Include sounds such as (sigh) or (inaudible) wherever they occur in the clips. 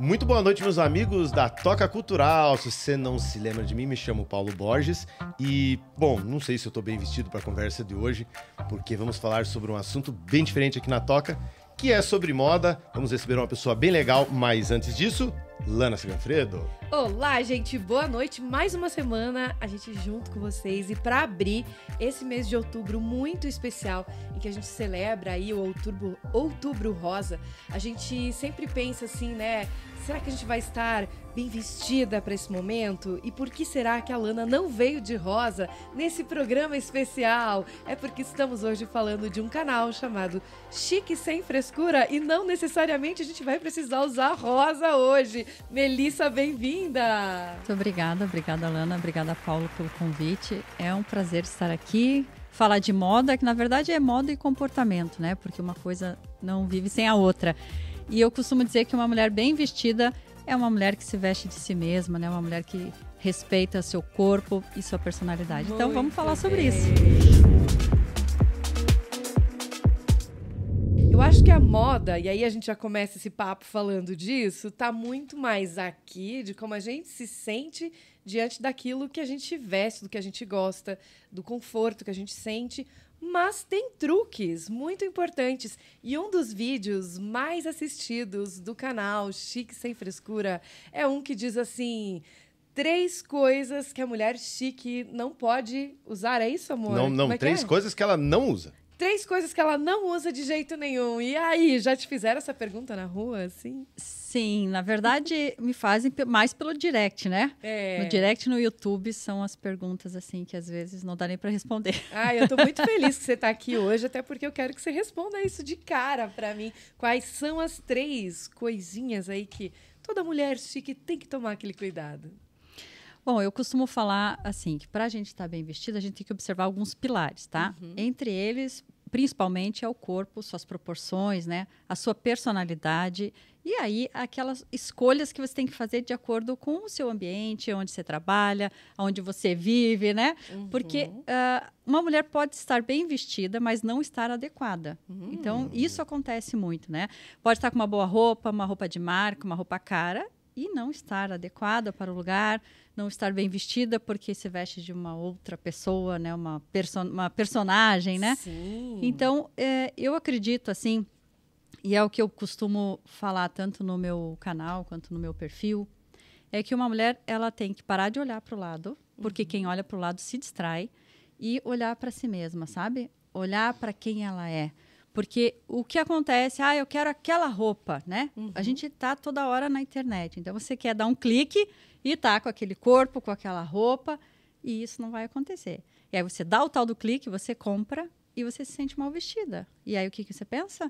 Muito boa noite, meus amigos da Toca Cultural. Se você não se lembra de mim, me chamo Paulo Borges e, bom, não sei se eu estou bem vestido para a conversa de hoje, porque vamos falar sobre um assunto bem diferente aqui na Toca, que é sobre moda. Vamos receber uma pessoa bem legal, mas antes disso, Lana Siganfredo. Olá, gente, boa noite. Mais uma semana a gente junto com vocês e para abrir esse mês de outubro muito especial em que a gente celebra aí o outubro, outubro rosa, a gente sempre pensa assim, né, será que a gente vai estar bem vestida para esse momento? E por que será que a Lana não veio de rosa nesse programa especial? É porque estamos hoje falando de um canal chamado Chique Sem Frescura e não necessariamente a gente vai precisar usar rosa hoje. Melissa, bem-vinda! Muito obrigada, obrigada, Lana, obrigada, Paulo, pelo convite. É um prazer estar aqui falar de moda, que na verdade é moda e comportamento, né? Porque uma coisa não vive sem a outra. E eu costumo dizer que uma mulher bem vestida é uma mulher que se veste de si mesma, né? Uma mulher que respeita seu corpo e sua personalidade. Muito então vamos falar sobre isso. Eu acho que a moda, e aí a gente já começa esse papo falando disso, tá muito mais aqui de como a gente se sente diante daquilo que a gente veste, do que a gente gosta, do conforto que a gente sente, mas tem truques muito importantes e um dos vídeos mais assistidos do canal Chique Sem Frescura é um que diz assim: três coisas que a mulher chique não pode usar. É isso, amor? Não, não, é três é? coisas que ela não usa. Três coisas que ela não usa de jeito nenhum. E aí, já te fizeram essa pergunta na rua, assim? Sim, na verdade, (laughs) me fazem mais pelo direct, né? É. No direct no YouTube são as perguntas, assim, que às vezes não dá nem para responder. Ah, eu tô muito (laughs) feliz que você tá aqui hoje, até porque eu quero que você responda isso de cara para mim. Quais são as três coisinhas aí que toda mulher chique tem que tomar aquele cuidado? Bom, eu costumo falar assim, que para a gente estar tá bem vestida, a gente tem que observar alguns pilares, tá? Uhum. Entre eles, principalmente, é o corpo, suas proporções, né? A sua personalidade e aí aquelas escolhas que você tem que fazer de acordo com o seu ambiente, onde você trabalha, onde você vive, né? Uhum. Porque uh, ah, uma mulher pode estar bem vestida, mas não estar adequada. Uhum. Então, hum. isso acontece muito, né? Pode estar com uma boa roupa, uma roupa de marca, uma roupa cara, e não estar adequada para o lugar, não estar bem vestida porque se veste de uma outra pessoa, né? Uma, perso uma personagem, né? Sim. Então, é, eu acredito assim, e é o que eu costumo falar tanto no meu canal quanto no meu perfil, é que uma mulher ela tem que parar de olhar para o lado, porque uhum. quem olha para o lado se distrai, e olhar para si mesma, sabe? Olhar para quem ela é porque o que acontece, ah, eu quero aquela roupa, né? Uhum. A gente tá toda hora na internet. Então você quer dar um clique e tá com aquele corpo, com aquela roupa, e isso não vai acontecer. E aí você dá o tal do clique, você compra e você se sente mal vestida. E aí o que, que você pensa?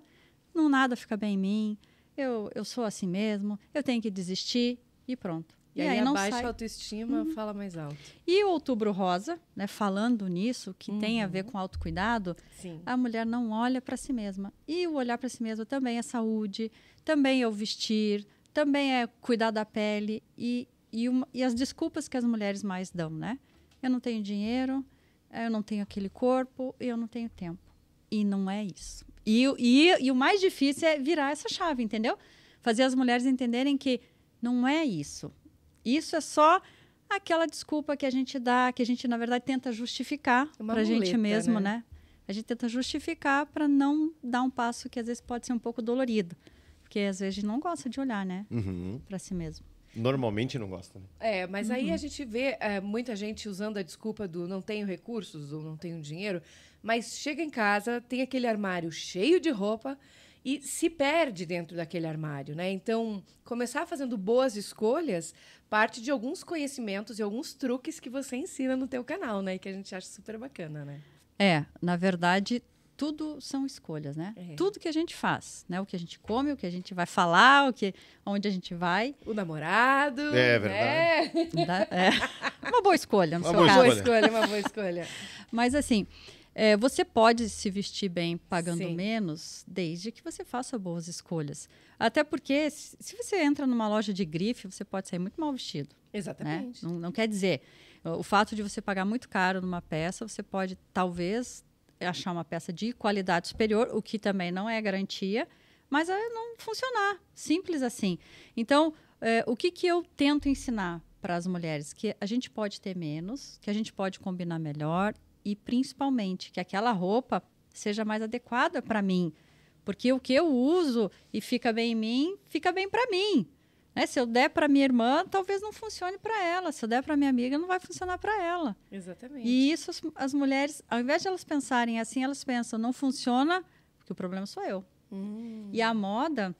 Não nada fica bem em mim, eu, eu sou assim mesmo, eu tenho que desistir e pronto. E, e aí, aí a baixa sai. autoestima uhum. fala mais alto. E o outubro rosa, né, falando nisso, que uhum. tem a ver uhum. com autocuidado, Sim. a mulher não olha para si mesma. E o olhar para si mesma também é saúde, também é o vestir, também é cuidar da pele e, e, uma, e as desculpas que as mulheres mais dão, né? Eu não tenho dinheiro, eu não tenho aquele corpo, eu não tenho tempo. E não é isso. E, e, e, o mais difícil é virar essa chave, entendeu? Fazer as mulheres entenderem que não é isso. Isso é só aquela desculpa que a gente dá, que a gente, na verdade, tenta justificar é para a gente mesmo, né? né? A gente tenta justificar para não dar um passo que às vezes pode ser um pouco dolorido. Porque às vezes a gente não gosta de olhar, né? Uhum. Para si mesmo. Normalmente não gosta, né? É, mas uhum. aí a gente vê é, muita gente usando a desculpa do não tenho recursos ou não tenho dinheiro, mas chega em casa, tem aquele armário cheio de roupa e se perde dentro daquele armário, né? Então, começar fazendo boas escolhas parte de alguns conhecimentos e alguns truques que você ensina no teu canal, né? E que a gente acha super bacana, né? É, na verdade, tudo são escolhas, né? É. Tudo que a gente faz, né? O que a gente come, o que a gente vai falar, o que, onde a gente vai. O namorado. É né? verdade. Da, é. Uma boa escolha, no uma seu boa caso. Uma boa escolha, uma boa escolha. Mas assim, é, você pode se vestir bem pagando Sim. menos, desde que você faça boas escolhas. Até porque, se você entra numa loja de grife, você pode sair muito mal vestido. Né? Exatamente. Né? Não, não quer dizer. O fato de você pagar muito caro numa peça, você pode talvez achar uma peça de qualidade superior, o que também não é garantia, mas é não funcionar. Simples assim. Então, é, o que, que eu tento ensinar para as mulheres? Que a gente pode ter menos, que a gente pode combinar melhor e principalmente que aquela roupa seja mais adequada para mim, porque o que eu uso e fica bem em mim, fica bem para mim. Né? Se eu der para minha irmã, talvez não funcione para ela. Se eu der para minha amiga, não vai funcionar para ela. Exatamente. E isso as, as, mulheres, ao invés de elas pensarem assim, elas pensam: não funciona, porque o problema sou eu. Hum. E a moda,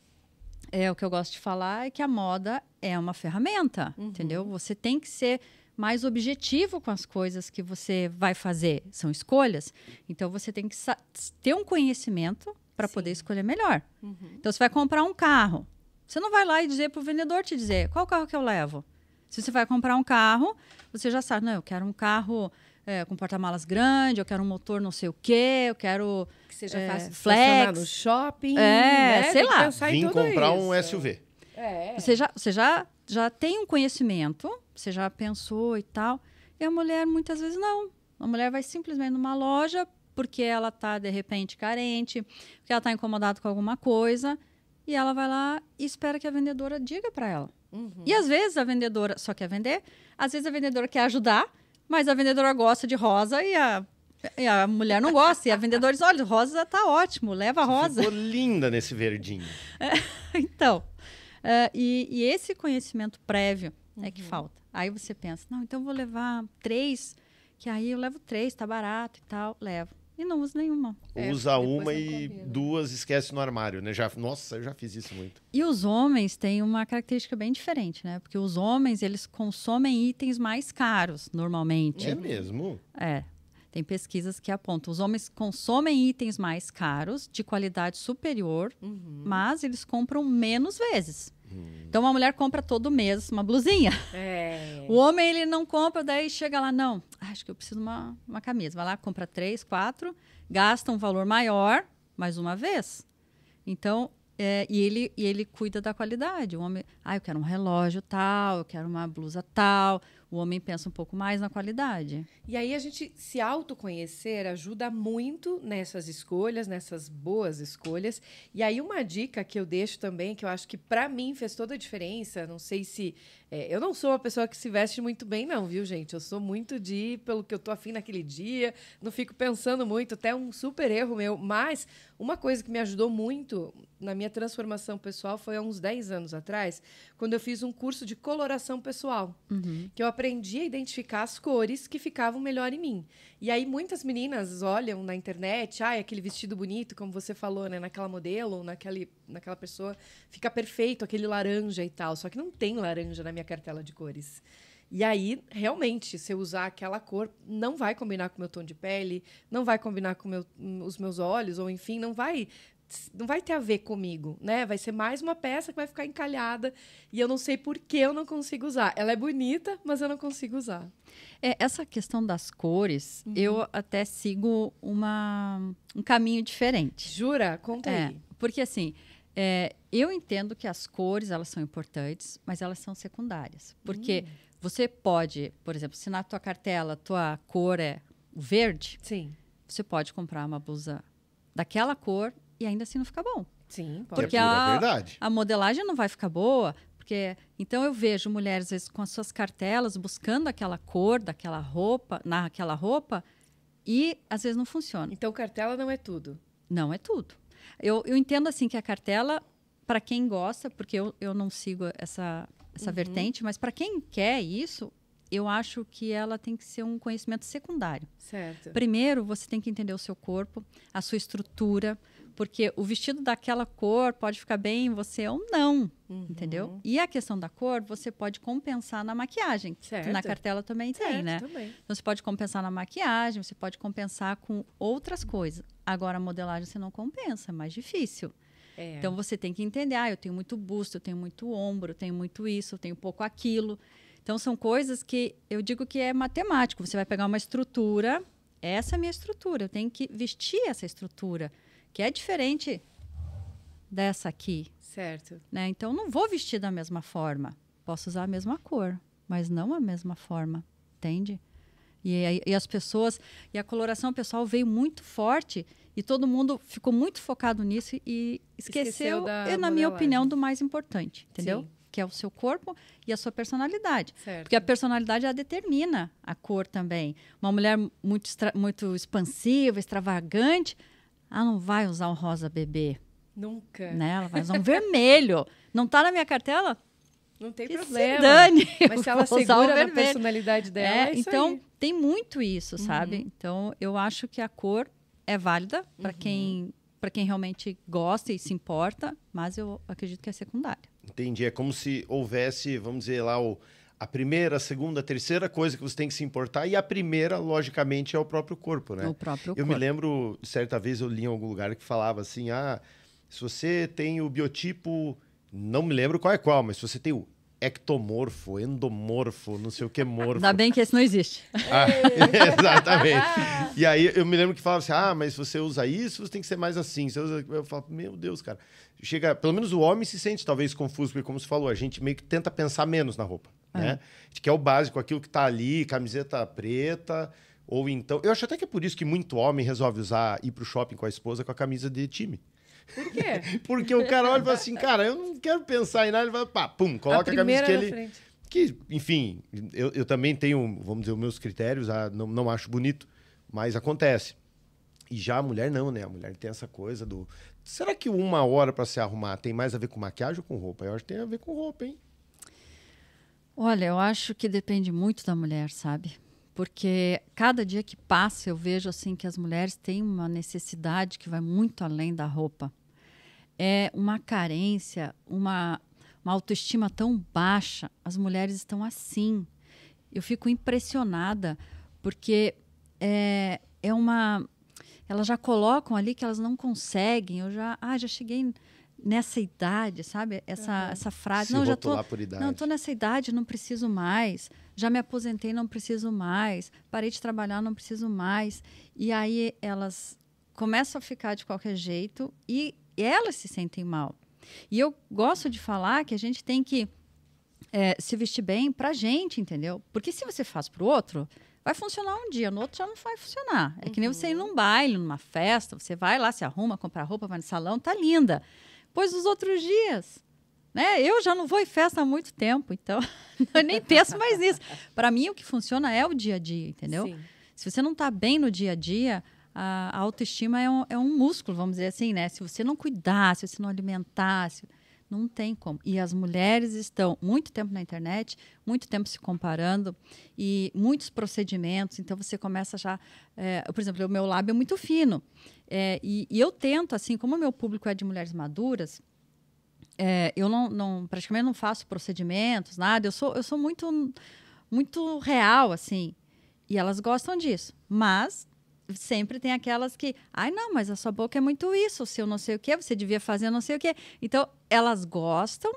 é o que eu gosto de falar, é que a moda é uma ferramenta, uhum. entendeu? Você tem que ser mais objetivo com as coisas que você vai fazer. São escolhas. Então você tem que ter um conhecimento para poder escolher melhor. Uhum. Então você vai comprar um carro. Você não vai lá e dizer para o vendedor te dizer qual carro que eu levo. Se você vai comprar um carro, você já sabe, não, eu quero um carro é, com porta-malas grande, eu quero um motor não sei o quê, eu quero que seja é, fácil flex no shopping, é, né? sei lá. Vim comprar isso. um SUV. É. Você, já, você já, já tem um conhecimento, você já pensou e tal. E a mulher, muitas vezes, não. A mulher vai simplesmente numa loja porque ela está, de repente, carente, porque ela está incomodada com alguma coisa. E ela vai lá e espera que a vendedora diga para ela. Uhum. E às vezes a vendedora só quer vender, às vezes a vendedora quer ajudar, mas a vendedora gosta de rosa e a e a mulher não gosta. E a vendedora diz: olha, rosa tá ótimo, leva a rosa. Ficou linda nesse verdinho. (laughs) É, então, Uh, e, e, esse conhecimento prévio uhum. é que uhum. falta. Aí você pensa, não, então vou levar três, que aí eu levo três, tá barato e tal, levo. E não uso nenhuma. É, Usa uma e duas esquece no armário, né? Já, nossa, eu já fiz isso muito. E os homens têm uma característica bem diferente, né? Porque os homens, eles consomem itens mais caros, normalmente. É mesmo? É. Tem pesquisas que apontam. Os homens consomem itens mais caros, de qualidade superior, uhum. mas eles compram menos vezes. Hum. Então uma mulher compra todo mês uma blusinha. É. O homem ele não compra, daí chega lá, não, ah, acho que eu preciso de uma, uma camisa. Vai lá, compra três, quatro, gasta um valor maior mais uma vez. Então, é, e, ele, e ele cuida da qualidade. O homem, ah, eu quero um relógio tal, eu quero uma blusa tal o homem pensa um pouco mais na qualidade. E aí a gente se autoconhecer ajuda muito nessas escolhas, nessas boas escolhas. E aí uma dica que eu deixo também, que eu acho que para mim fez toda a diferença, não sei se é, eu não sou uma pessoa que se veste muito bem, não, viu, gente? Eu sou muito de pelo que eu tô afim naquele dia, não fico pensando muito, até um super erro meu. Mas uma coisa que me ajudou muito na minha transformação pessoal foi há uns 10 anos atrás, quando eu fiz um curso de coloração pessoal, uhum. que eu aprendi a identificar as cores que ficavam melhor em mim. E aí muitas meninas olham na internet, ah, aquele vestido bonito, como você falou, né? Naquela modelo, naquele, naquela pessoa, fica perfeito, aquele laranja e tal. Só que não tem laranja na minha cartela de cores. E aí, realmente, se eu usar aquela cor, não vai combinar com o meu tom de pele, não vai combinar com meu, os meus olhos, ou enfim, não vai não vai ter a ver comigo, né? Vai ser mais uma peça que vai ficar encalhada e eu não sei por que eu não consigo usar. Ela é bonita, mas eu não consigo usar. É, essa questão das cores, uhum. eu até sigo uma, um caminho diferente. Jura? Conta é, aí. Porque assim, é, eu entendo que as cores elas são importantes, mas elas são secundárias. Porque uhum. você pode, por exemplo, se na tua cartela tua cor é verde, Sim. você pode comprar uma blusa daquela cor e ainda assim não fica bom. Sim, pode. Porque é a, verdade. a modelagem não vai ficar boa, porque então eu vejo mulheres às vezes com as suas cartelas buscando aquela cor daquela roupa, naquela roupa e às vezes não funciona. Então cartela não é tudo. Não é tudo. Eu, eu entendo assim que a cartela para quem gosta, porque eu, eu não sigo essa essa uhum. vertente, mas para quem quer isso, eu acho que ela tem que ser um conhecimento secundário. Certo. Primeiro, você tem que entender o seu corpo, a sua estrutura, porque o vestido daquela cor pode ficar bem em você ou não, uhum. entendeu? E a questão da cor, você pode compensar na maquiagem. Certo. Na cartela também certo, tem, né? Também. Então, você pode compensar na maquiagem, você pode compensar com outras coisas. Agora, a modelagem você não compensa, é mais difícil. É. Então, você tem que entender, ah, eu tenho muito busto, eu tenho muito ombro, eu tenho muito isso, eu tenho pouco aquilo. Então, são coisas que eu digo que é matemático. Você vai pegar uma estrutura, essa é a minha estrutura, eu tenho que vestir essa estrutura que é diferente dessa aqui. Certo. Né? Então não vou vestir da mesma forma. Posso usar a mesma cor, mas não a mesma forma, entende? E, e as pessoas e a coloração pessoal veio muito forte e todo mundo ficou muito focado nisso e esqueceu, esqueceu e, na minha opinião, do mais importante, entendeu? Sim. Que é o seu corpo e a sua personalidade. Certo. Porque a personalidade determina a cor também. Uma mulher muito, muito expansiva, extravagante, ela não vai usar um rosa bebê. Nunca. Né? Ela vai usar um vermelho. Não está na minha cartela? Não tem que problema. Se dane. Mas se ela segura a personalidade dela. É, é então, aí. tem muito isso, uhum. sabe? Uhum. Então, eu acho que a cor é válida para uhum. quem para quem realmente gosta e se importa, mas eu acredito que é secundária. Entendi. É como se houvesse, vamos dizer lá, o, a primeira, a segunda, a terceira coisa que você tem que se importar, e a primeira, logicamente, é o próprio corpo, né? O próprio eu corpo. me lembro, certa vez eu li em algum lugar que falava assim: ah, se você tem o biotipo, não me lembro qual é qual, mas se você tem o ectomorfo, endomorfo, não sei o que morfo. Ainda bem que esse não existe. Ah, (laughs) exatamente. E aí eu me lembro que falava assim: ah, mas se você usa isso, você tem que ser mais assim. Você usa... Eu falo, meu Deus, cara. Chega, pelo menos o homem se sente talvez confuso, porque como você falou, a gente meio que tenta pensar menos na roupa. É. Né? A gente quer o básico, aquilo que tá ali, camiseta preta, ou então. Eu acho até que é por isso que muito homem resolve usar, ir pro shopping com a esposa com a camisa de time. Por quê? (laughs) Porque o cara olha e fala assim, cara, eu não quero pensar em nada. Ele vai, pá, pum, coloca a, a camisa que ele... Frente. Que, enfim, eu, eu também tenho, vamos dizer, os meus critérios, ah, não, não acho bonito, mas acontece. E já a mulher não, né? A mulher tem essa coisa do. Será que uma hora para se arrumar tem mais a ver com maquiagem ou com roupa? Eu acho que tem a ver com roupa, hein? Olha, eu acho que depende muito da mulher, sabe? Porque cada dia que passa eu vejo assim que as mulheres têm uma necessidade que vai muito além da roupa é uma carência, uma, uma autoestima tão baixa. As mulheres estão assim. Eu fico impressionada porque é, é uma. Elas já colocam ali que elas não conseguem. Eu já, ah, já cheguei nessa idade, sabe? Essa, uhum. essa frase. Se não, já tô, não, tô nessa idade, não preciso mais. Já me aposentei, não preciso mais. Parei de trabalhar, não preciso mais. E aí elas começam a ficar de qualquer jeito e elas se sentem mal. E eu gosto de falar que a gente tem que é, se vestir bem pra gente, entendeu? Porque se você faz pro outro, vai funcionar um dia, no outro já não vai funcionar. É uhum. que nem você ir num uhum. baile, numa festa, você vai lá, se arruma, compra roupa, vai no salão, tá linda. Pois os outros dias, né? Eu já não vou em festa há muito tempo, então (laughs) eu nem penso mais nisso. Para mim, o que funciona é o dia a dia, entendeu? Sim. Se você não tá bem no dia a dia, a, autoestima é um, é um músculo, vamos dizer assim, né? Se você não cuidar, se você não alimentasse não tem como. E as mulheres estão muito tempo na internet, muito tempo se comparando e muitos procedimentos. Então você começa já, é, por exemplo, o meu lábio é muito fino é, e, e, eu tento, assim, como o meu público é de mulheres maduras, é, eu não, não, praticamente não faço procedimentos, nada. Eu sou, eu sou muito, muito real, assim. E elas gostam disso. Mas sempre tem aquelas que, ai não, mas a sua boca é muito isso, Se seu não sei o que, você devia fazer não sei o que. Então, elas gostam,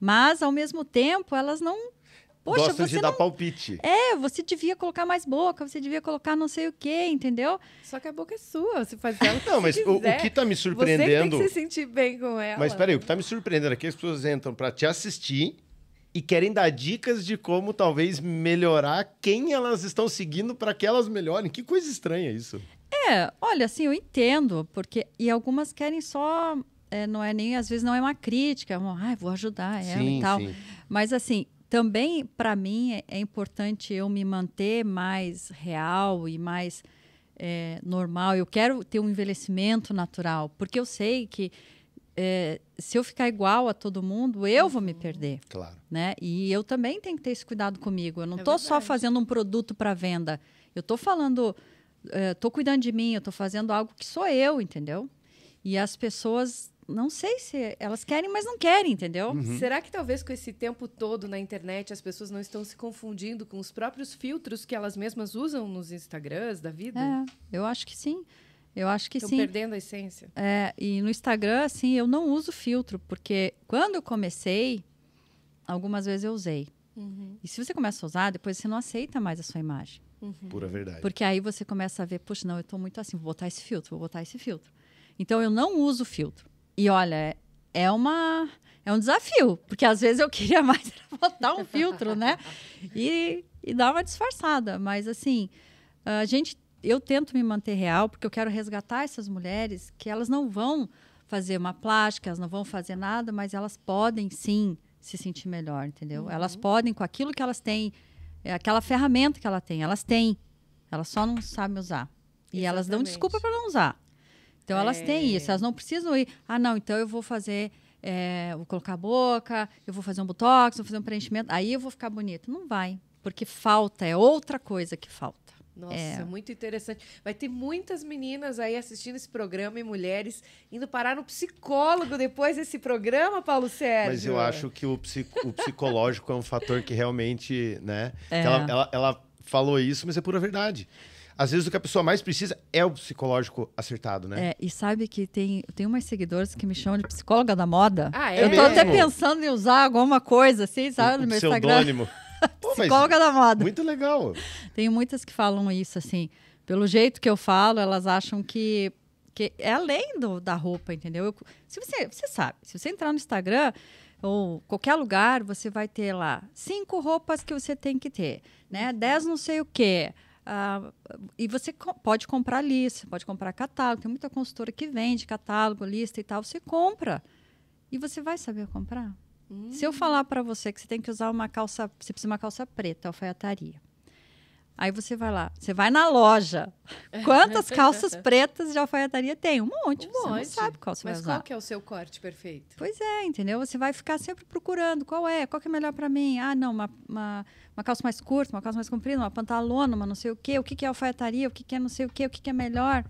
mas ao mesmo tempo elas não. Poxa, Gostam você de não... dar palpite. É, você devia colocar mais boca, você devia colocar não sei o que, entendeu? Só que a boca é sua, você faz ela. não, mas o, o, que tá me surpreendendo. Você tem que se sentir bem com ela. Mas peraí, o que tá me surpreendendo é que as pessoas entram para te assistir e querem dar dicas de como talvez melhorar quem elas estão seguindo para que elas melhorem. Que coisa estranha isso. É, olha, assim, eu entendo, porque. E algumas querem só. É, não é nem, às vezes não é uma crítica, é uma, ah, vou ajudar ela sim, e tal. Sim. Mas assim, também para mim é, é, importante eu me manter mais real e mais é, normal. Eu quero ter um envelhecimento natural, porque eu sei que é, se eu ficar igual a todo mundo, eu vou me uhum. perder. Claro. Né? E eu também tenho que ter esse cuidado comigo. Eu não estou é só fazendo um produto para venda. Eu estou falando, estou é, cuidando de mim, eu estou fazendo algo que sou eu, entendeu? E as pessoas não sei se elas querem, mas não querem, entendeu? Uhum. Será que talvez com esse tempo todo na internet as pessoas não estão se confundindo com os próprios filtros que elas mesmas usam nos Instagrams da vida? É, eu acho que sim. Eu acho que Tô sim. perdendo a essência. É, e no Instagram, assim, eu não uso filtro, porque quando eu comecei, algumas vezes eu usei. Uhum. E se você começa a usar, depois você não aceita mais a sua imagem. Uhum. Pura verdade. Porque aí você começa a ver, puxa, não, eu estou muito assim, vou botar esse filtro, vou botar esse filtro. Então eu não uso filtro. E olha, é uma é um desafio, porque às vezes eu queria (laughs) mais botar um filtro, né? E, e dar uma disfarçada, mas assim, a gente eu tento me manter real porque eu quero resgatar essas mulheres que elas não vão fazer uma plástica, elas não vão fazer nada, mas elas podem sim se sentir melhor, entendeu? Uhum. Elas podem com aquilo que elas têm, é, aquela ferramenta que ela tem, elas têm. Elas só não sabem usar. E elas dão desculpa para não usar. Então é. elas têm é. isso, elas não precisam ir. Ah, não, então eu vou fazer, é, vou colocar a boca, eu vou fazer um botox, vou fazer um preenchimento, aí eu vou ficar bonita. Não vai, porque falta, é outra coisa que falta. Nossa, é. muito interessante. Vai ter muitas meninas aí assistindo esse programa e mulheres indo parar no psicólogo depois desse programa, Paulo Sérgio. Mas eu acho que o, psico, o psicológico é um fator que realmente, né? É. Que ela, ela, ela falou isso, mas é pura verdade às vezes o que a pessoa mais precisa é o psicológico acertado, né? É, e sabe que tem, tem umas seguidoras que me chamam de psicóloga da moda. Ah, é? Eu tô mesmo? até pensando em usar alguma coisa assim, sabe, no meu Instagram. Pseudônimo. (laughs) psicóloga é da moda. Muito legal. Tem muitas que falam isso, assim. Pelo jeito que eu falo, elas acham que, que é além do, da roupa, entendeu? Eu, se você, você sabe, se você entrar no Instagram ou qualquer lugar, você vai ter lá cinco roupas que você tem que ter, né? Dez não sei o quê. Ah, e você co pode comprar lista, pode comprar catálogo. Tem muita consultora que vende catálogo, lista e tal. Você compra. E você vai saber comprar? Hum. Se eu falar para você que você tem que usar uma calça, você precisa de uma calça preta, alfaiataria. Aí você vai lá, você vai na loja. (laughs) Quantas calças pretas de alfaiataria tem? Um monte. Um você monte. não sabe qual você Mas vai usar. Mas qual que é o seu corte perfeito? Pois é, entendeu? Você vai ficar sempre procurando qual é, qual que é melhor para mim. Ah, não, uma, uma, uma, calça mais curta, uma calça mais comprida, uma pantalona, uma não sei o quê. O que, que é alfaiataria? O que, que é não sei o quê? O que, que é melhor?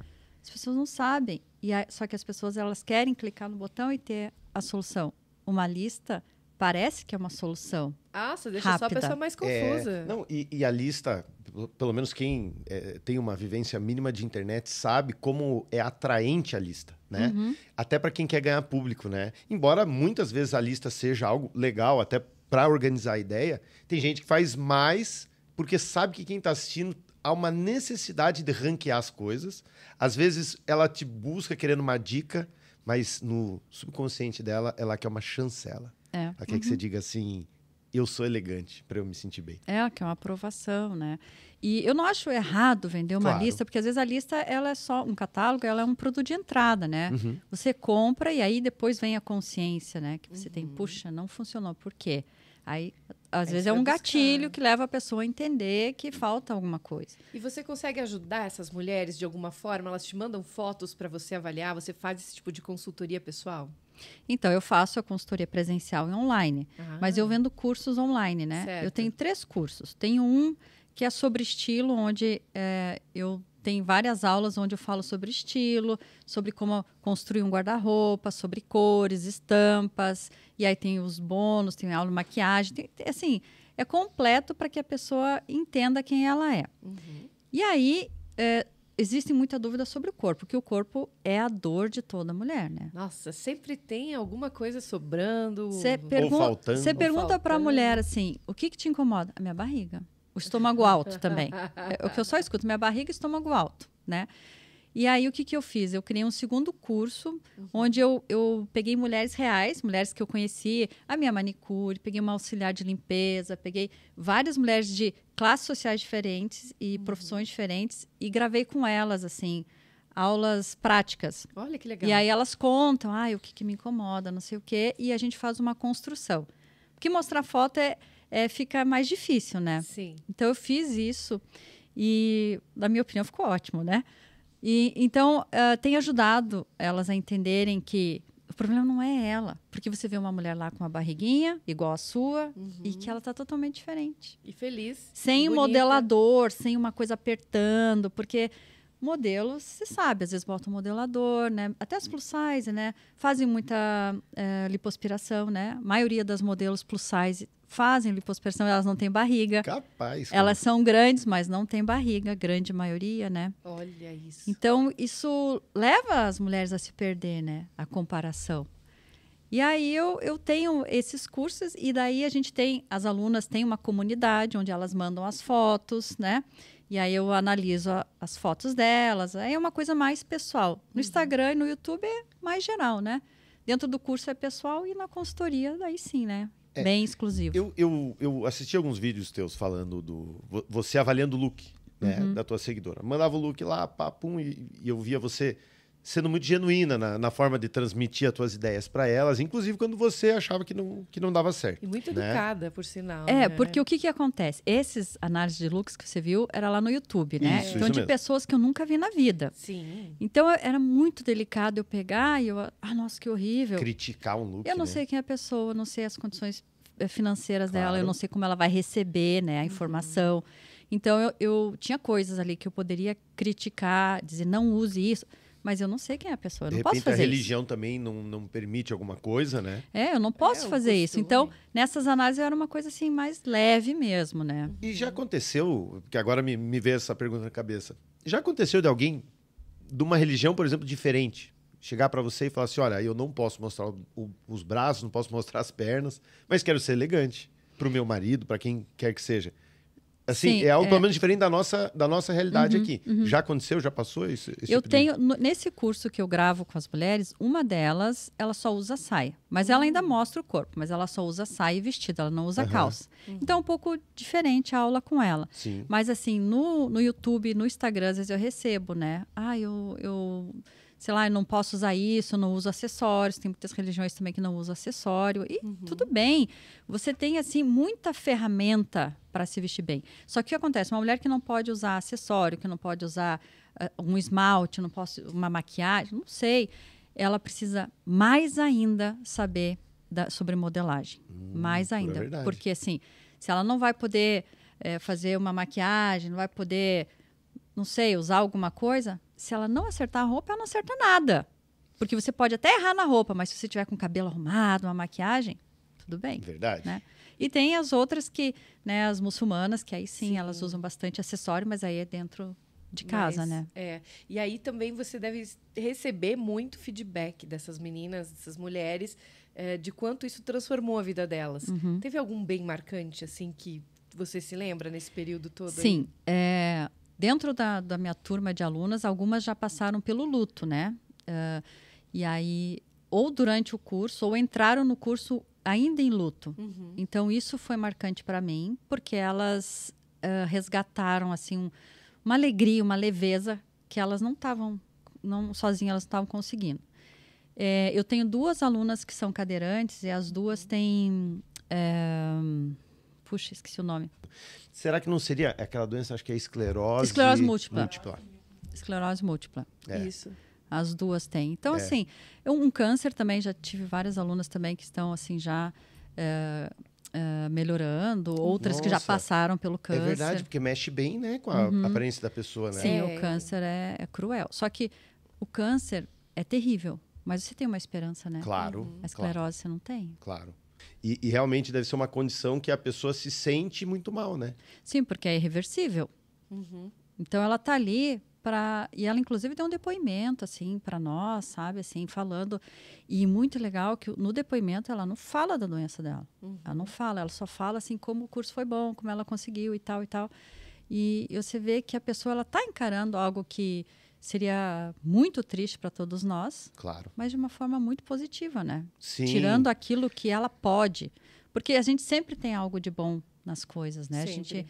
As pessoas não sabem. E a, só que as pessoas elas querem clicar no botão e ter a solução uma lista parece que é uma solução. Ah, você deixa rápida. só a pessoa mais é, confusa. É, não, e, e, a lista, pelo menos quem é, tem uma vivência mínima de internet sabe como é atraente a lista, né? Uhum. Até para quem quer ganhar público, né? Embora muitas vezes a lista seja algo legal até para organizar a ideia, tem gente que faz mais porque sabe que quem está assistindo há uma necessidade de ranquear as coisas. Às vezes ela te busca querendo uma dica, mas no subconsciente dela, ela quer uma chancela. É. Ela quer uhum. que você diga assim: eu sou elegante, para eu me sentir bem. É, que é uma aprovação, né? E eu não acho errado vender uma claro. lista, porque às vezes a lista ela é só um catálogo, ela é um produto de entrada, né? Uhum. Você compra e aí depois vem a consciência, né? Que você uhum. tem, puxa, não funcionou, por quê? Aí, às é vezes, é um buscar. gatilho que leva a pessoa a entender que falta alguma coisa. E você consegue ajudar essas mulheres de alguma forma? Elas te mandam fotos para você avaliar? Você faz esse tipo de consultoria pessoal? Então, eu faço a consultoria presencial e online, ah. mas eu vendo cursos online, né? Certo. Eu tenho três cursos. Tenho um que é sobre estilo, onde é, eu tem várias aulas onde eu falo sobre estilo, sobre como construir um guarda-roupa, sobre cores, estampas, e aí tem os bônus, tem aula de maquiagem, tem, assim, é completo para que a pessoa entenda quem ela é. Uhum. E aí, é, existe muita dúvida sobre o corpo, porque o corpo é a dor de toda mulher, né? Nossa, sempre tem alguma coisa sobrando, pergun ou faltando. Você pergunta para a mulher assim, o que, que te incomoda? A minha barriga. O estômago alto (laughs) também. É o que eu só escuto, minha barriga e estômago alto, né? E aí, o que, que eu fiz? Eu criei um segundo curso, uhum. onde eu, eu peguei mulheres reais, mulheres que eu conheci, a minha manicure, peguei uma auxiliar de limpeza, peguei várias mulheres de classes sociais diferentes e uhum. profissões diferentes, e gravei com elas, assim, aulas práticas. Olha que legal. E aí elas contam, ah, o que, que me incomoda, não sei o quê, e a gente faz uma construção. Porque mostrar foto é é, fica mais difícil, né? Sim. Então eu fiz isso e, na minha opinião, ficou ótimo, né? E, então, uh, tem ajudado elas a entenderem que o problema não é ela. Porque você vê uma mulher lá com uma barriguinha igual a sua uhum. e que ela está totalmente diferente. E feliz. Sem e um modelador, sem uma coisa apertando. Porque modelos, você sabe, às vezes botam modelador, né? Até as plus size, né? Fazem muita é, eh, lipospiração, né? A maioria das modelos plus size fazem lipospiração, elas não têm barriga. Capaz. Cara. Elas são grandes, mas não têm barriga, grande maioria, né? Olha isso. Então, isso leva as mulheres a se perder, né? A comparação. E aí eu, eu tenho esses cursos e daí a gente tem, as alunas têm uma comunidade onde elas mandam as fotos, né? E aí eu analiso a, as fotos delas. Aí é uma coisa mais pessoal. No uhum. Instagram e no YouTube é mais geral, né? Dentro do curso é pessoal e na consultoria, daí sim, né? É, Bem exclusivo. Eu, eu, eu assisti alguns vídeos teus falando do. Você avaliando o look, né? Uhum. Da tua seguidora. Mandava o look lá, papum, e, e eu via você sendo muito genuína na, na forma de transmitir as tuas ideias para elas, inclusive quando você achava que não, que não dava certo. E muito né? educada, por sinal. É, né? porque o que, que acontece? Esses análises de looks que você viu era lá no YouTube, né? Isso, então, isso de mesmo. pessoas que eu nunca vi na vida. Sim. Então, era muito delicado eu pegar e eu. Ah, nossa, que horrível. Criticar um look. Eu não né? sei quem é a pessoa, não sei as condições eh, financeiras claro. dela, eu não sei como ela vai receber né, a uhum. informação. Uhum. Então, eu, eu tinha coisas ali que eu poderia criticar, dizer, não use isso mas eu não sei quem é a pessoa. Eu não de repente, posso fazer a religião isso. também não, não permite alguma coisa, né? É, eu não posso é, fazer isso. Então, nessas análises era uma coisa assim mais leve mesmo, né? E já aconteceu, que agora me, me veio essa pergunta na cabeça. Já aconteceu de alguém de uma religião, por exemplo, diferente, chegar para você e falar assim: olha, eu não posso mostrar o, os braços, não posso mostrar as pernas, mas quero ser elegante para o meu marido, para quem quer que seja. Assim, Sim, é algo é... pelo menos diferente da nossa, da nossa realidade uhum, aqui. Uhum. Já aconteceu, já passou isso? eu tipo tenho, de... nesse curso que eu gravo com as mulheres, uma delas, ela só usa saia. Mas ela ainda hum. mostra o corpo, mas ela só usa saia e vestido, ela não usa uhum. calça. Então é um pouco diferente a aula com ela. Sim. Mas assim, no, no YouTube, no Instagram, às vezes eu recebo, né? Ah, eu... eu sei lá, eu não posso usar isso, não uso acessórios. Tem muitas religiões também que não usam acessório. E uhum. tudo bem. Você tem, assim, muita ferramenta para se vestir bem. Só que o que acontece? Uma mulher que não pode usar acessório, que não pode usar uh, um esmalte, não posso, uma maquiagem, não sei. Ela precisa mais ainda saber da, sobre modelagem. Hum, mais ainda. É porque, assim, se ela não vai poder é, fazer uma maquiagem, não vai poder, não sei, usar alguma coisa, se ela não acertar a roupa, ela não acerta nada. Porque você pode até errar na roupa, mas se você tiver com cabelo arrumado, uma maquiagem, tudo bem. Verdade. Né? E tem as outras que, né, as muçulmanas, que aí sim, sim. elas usam bastante acessório, mas aí é dentro de casa, mas, né? É. E aí também você deve receber muito feedback dessas meninas, dessas mulheres, é, de quanto isso transformou a vida delas. Uhum. Teve algum bem marcante, assim, que você se lembra nesse período todo? Sim. É, Dentro da, da minha turma de alunas, algumas já passaram pelo luto, né? Uh, e aí, ou durante o curso, ou entraram no curso ainda em luto. Uhum. Então, isso foi marcante para mim, porque elas uh, resgataram, assim, um, uma alegria, uma leveza que elas não estavam, não sozinhas elas estavam conseguindo. É, eu tenho duas alunas que são cadeirantes e as duas uhum. têm... É, Puxa, esqueci o nome. Será que não seria aquela doença, acho que é esclerose... Esclerose múltipla. múltipla. Esclerose múltipla. É. Isso. As duas têm. Então, é. assim, um câncer também, já tive várias alunas também que estão, assim, já... É, melhorando, outras Nossa, que já passaram pelo câncer. É verdade, porque mexe bem né, com a uhum. aparência da pessoa, né? Sim, é. o câncer é, é, cruel. Só que o câncer é terrível, mas você tem uma esperança, né? Claro. A esclerose claro. você não tem. Claro. E, e, realmente deve ser uma condição que a pessoa se sente muito mal, né? Sim, porque é irreversível. Uhum. Então ela tá ali para e ela inclusive deu um depoimento assim para nós, sabe, assim falando e muito legal que no depoimento ela não fala da doença dela. Uhum. Ela não fala, ela só fala assim como o curso foi bom, como ela conseguiu e tal e tal. E você vê que a pessoa ela tá encarando algo que seria muito triste para todos nós. Claro. Mas de uma forma muito positiva, né? Sim. Tirando aquilo que ela pode. Porque a gente sempre tem algo de bom nas coisas, né? Sempre. A gente.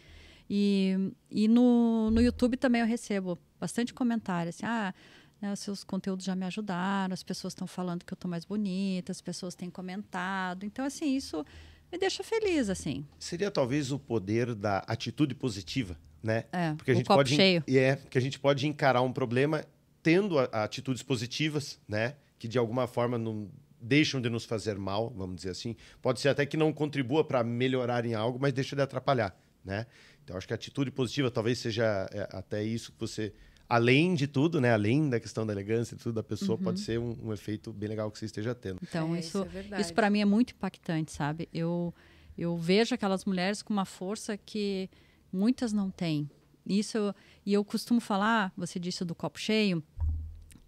E, e no, no YouTube também eu recebo bastante comentário assim: ah, né, seus conteúdos já me ajudaram, as pessoas estão falando que eu estou mais bonita, as pessoas têm comentado. Então, assim, isso me deixa feliz, assim. Seria talvez o poder da atitude positiva né? É, porque a gente pode cheio. E é, que a gente pode encarar um problema tendo a, a atitudes positivas, né? Que de alguma forma não deixam de nos fazer mal, vamos dizer assim. Pode ser até que não contribua para melhorar em algo, mas deixa de atrapalhar, né? Então acho que a atitude positiva talvez seja é, até isso que você além de tudo, né? Além da questão da elegância e tudo da pessoa, uhum. pode ser um, um, efeito bem legal que você esteja tendo. Então, é, isso, isso, é isso para mim é muito impactante, sabe? Eu, eu vejo aquelas mulheres com uma força que Muitas não têm. Isso e eu costumo falar, você disse do copo cheio,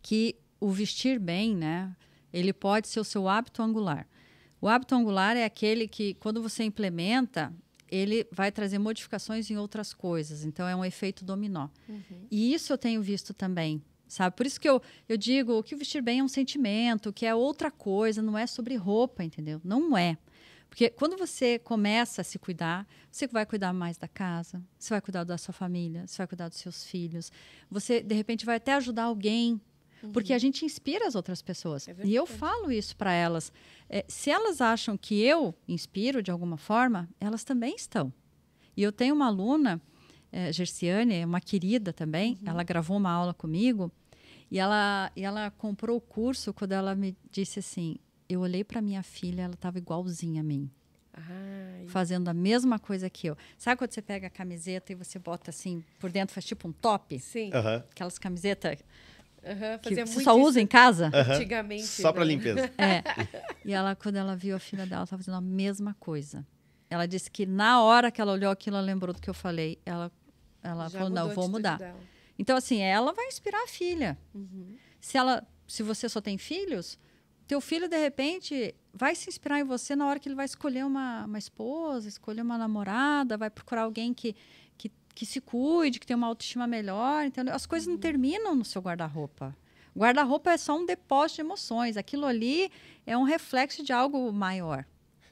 que o vestir bem, né? Ele pode ser o seu hábito angular. O hábito angular é aquele que quando você implementa, ele vai trazer modificações em outras coisas. Então é um efeito dominó. Uhum. E isso eu tenho visto também sabe? Por isso que eu, eu digo que o vestir bem é um sentimento, que é outra coisa, não é sobre roupa, entendeu? Não é. Porque quando você começa a se cuidar, você vai cuidar mais da casa, você vai cuidar da sua família, você vai cuidar dos seus filhos, você de repente vai até ajudar alguém. Uhum. Porque a gente inspira as outras pessoas. É e eu falo isso para elas. É, se elas acham que eu inspiro de alguma forma, elas também estão. E eu tenho uma aluna é, Gerciane, é uma querida também, uhum. ela gravou uma aula comigo e ela, e ela comprou o curso quando ela me disse assim: eu olhei para minha filha, ela estava igualzinha a mim. Ai. Fazendo a mesma coisa que eu. Sabe quando você pega a camiseta e você bota assim, por dentro faz tipo um top? Sim. Uhum. Aquelas camisetas Uhum, que você só usa em casa? Uhum. Antigamente. Só né? para limpeza. (laughs) É. E ela, quando ela viu a filha dela, estava fazendo a mesma coisa. Ela disse que na hora que ela olhou aquilo, ela lembrou do que eu falei. Ela ela Já falou, não, vou mudar. Dela. Então, assim, ela vai inspirar a filha. Uhum. Se ela, se você só tem filhos, teu filho, de repente, vai se inspirar em você na hora que ele vai escolher uma, uma esposa, escolher uma namorada, vai procurar alguém que, que, que se cuide, que tenha uma autoestima melhor, entendeu? As coisas uhum. não terminam no seu guarda-roupa. Guarda-roupa é só um depósito de emoções. Aquilo ali é um reflexo de algo maior.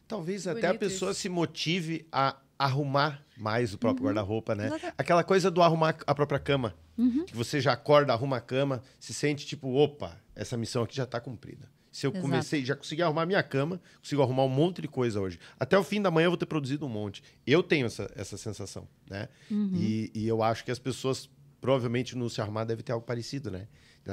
Talvez até a pessoa isso. se motive a arrumar mais o próprio uhum. guarda-roupa, né? Exatamente. Aquela coisa do arrumar a própria cama. Uhum. Que você já acorda, arruma a cama, se sente tipo, opa, essa missão aqui já está cumprida. Se eu Exato. comecei, já consegui arrumar minha cama, consigo arrumar um monte de coisa hoje. Até o fim da manhã eu vou ter produzido um monte. Eu tenho essa, essa sensação, né? Uhum. E, e eu acho que as pessoas provavelmente no se arrumar deve ter algo parecido, né?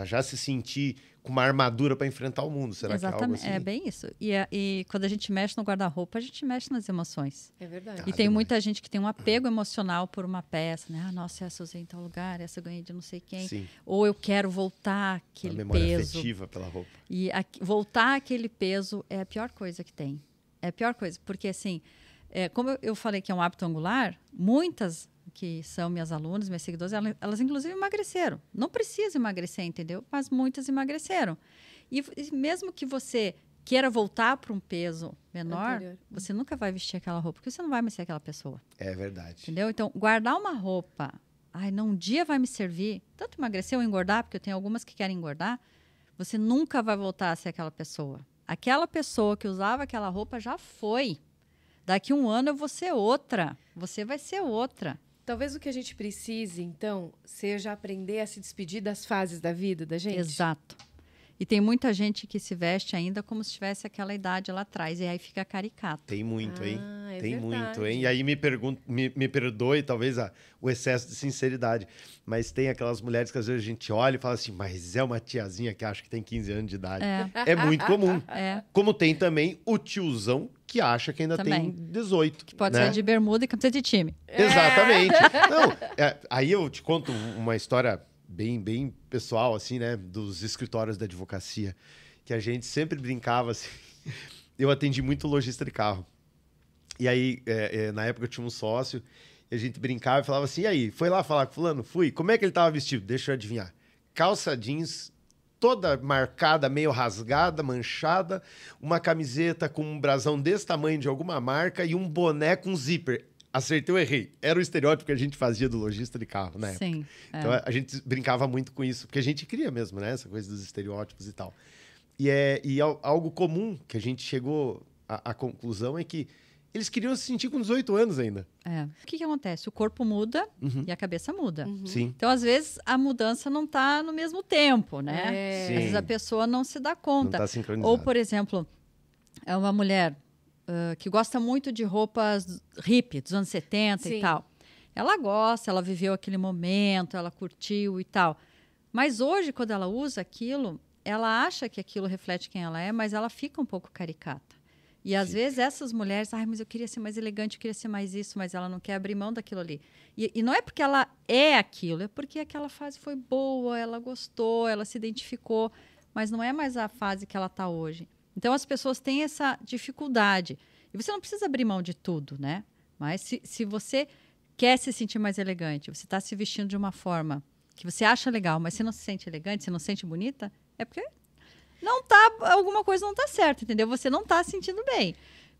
já se sentir com uma armadura para enfrentar o mundo. Será Exatamente. que é algo assim? É bem isso. E, é, e quando a gente mexe no guarda-roupa, a gente mexe nas emoções. É verdade. Ah, e tem demais. Ah, é muita gente que tem um apego emocional por uma peça, né? Ah, nossa, essa eu usei em tal lugar, essa eu ganhei de não sei quem. Sim. Ou eu quero voltar aquele a memória peso. afetiva pela roupa. E a, voltar aquele peso é a pior coisa que tem. É a pior coisa, porque assim, é, como eu falei que é um hábito angular, muitas que são minhas alunas, minhas seguidoras, elas, elas inclusive emagreceram. Não precisa emagrecer, entendeu? Mas muitas emagreceram. E, e mesmo que você queira voltar para um peso menor, Anterior. você nunca vai vestir aquela roupa, porque você não vai mais ser aquela pessoa. É verdade. Entendeu? Então, guardar uma roupa, ai, não, um dia vai me servir, tanto emagrecer ou engordar, porque eu tenho algumas que querem engordar, você nunca vai voltar a ser aquela pessoa. Aquela pessoa que usava aquela roupa já foi. Daqui um ano eu vou ser outra. Você vai ser outra. Talvez o que a gente precise, então, seja aprender a se despedir das fases da vida da gente. Exato. E tem muita gente que se veste ainda como se tivesse aquela idade lá atrás, e aí fica caricato. Tem muito, hein? Ah, é tem verdade. muito, hein? E aí me pergunto, me, me perdoe, talvez, o excesso de sinceridade. Mas tem aquelas mulheres que às vezes a gente olha e fala assim, mas é uma tiazinha que acha que tem 15 anos de idade. É, é muito comum. (laughs) É. Como tem também o tiozão que acha que ainda Também. tem 18. Que pode né? ser de bermuda e camisa de time. Exatamente. Não, é, aí eu te conto uma história bem, bem pessoal, assim, né? Dos escritórios da advocacia, que a gente sempre brincava (laughs) assim. Eu atendi muito lojista de carro. E aí, é, é, na época eu tinha um sócio, e a gente brincava e falava assim: e aí, foi lá falar com fulano? Fui. Como é que ele tava vestido? Deixa eu adivinhar. Calça jeans toda marcada, meio rasgada, manchada, uma camiseta com um brasão desse tamanho de alguma marca e um boné com zíper. Acertei ou errei. Era o estereótipo que a gente fazia do lojista de carro, né? Sim. É. Então a gente brincava muito com isso, porque a gente cria mesmo, né? Essa coisa dos estereótipos e tal. E é e é algo comum que a gente chegou à, à conclusão é que eles queriam se sentir com 18 anos ainda. É. O que, que acontece? O corpo muda uhum. e a cabeça muda. Uhum. Sim. Então, às vezes, a mudança não está no mesmo tempo, né? É. Às vezes a pessoa não se dá conta. Não tá Ou, por exemplo, é uma mulher uh, que gosta muito de roupas hippie dos anos 70 Sim. e tal. Ela gosta, ela viveu aquele momento, ela curtiu e tal. Mas hoje, quando ela usa aquilo, ela acha que aquilo reflete quem ela é, mas ela fica um pouco caricata. E às Sim. vezes essas mulheres, ai, ah, mas eu queria ser mais elegante, eu queria ser mais isso, mas ela não quer abrir mão daquilo ali. E, e, não é porque ela é aquilo, é porque aquela fase foi boa, ela gostou, ela se identificou, mas não é mais a fase que ela está hoje. Então as pessoas têm essa dificuldade. E você não precisa abrir mão de tudo, né? Mas se, se você quer se sentir mais elegante, você está se vestindo de uma forma que você acha legal, mas você não se sente elegante, você não se sente bonita, é porque não tá, alguma coisa não está certa, entendeu? Você não está se sentindo bem.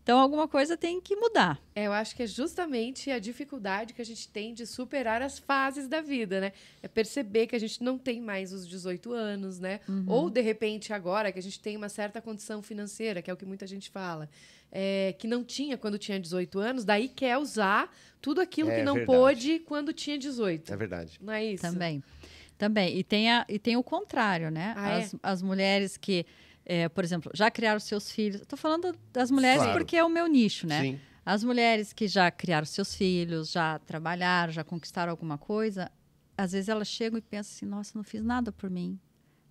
Então, alguma coisa tem que mudar. É, eu acho que é justamente a dificuldade que a gente tem de superar as fases da vida, né? É perceber que a gente não tem mais os 18 anos, né? Uhum. Ou, de repente, agora que a gente tem uma certa condição financeira, que é o que muita gente fala, é, que não tinha quando tinha 18 anos, daí quer usar tudo aquilo é, que não verdade. pôde quando tinha 18. É verdade. Não é isso? Também. Também. E tem, a, e tem o contrário, né? Ah, é? as, é? as mulheres que é, por exemplo, já criaram seus filhos. Estou falando das mulheres claro. porque é o meu nicho, né? Sim. As mulheres que já criaram seus filhos, já trabalharam, já conquistaram alguma coisa, às vezes elas chegam e pensam assim: nossa, não fiz nada por mim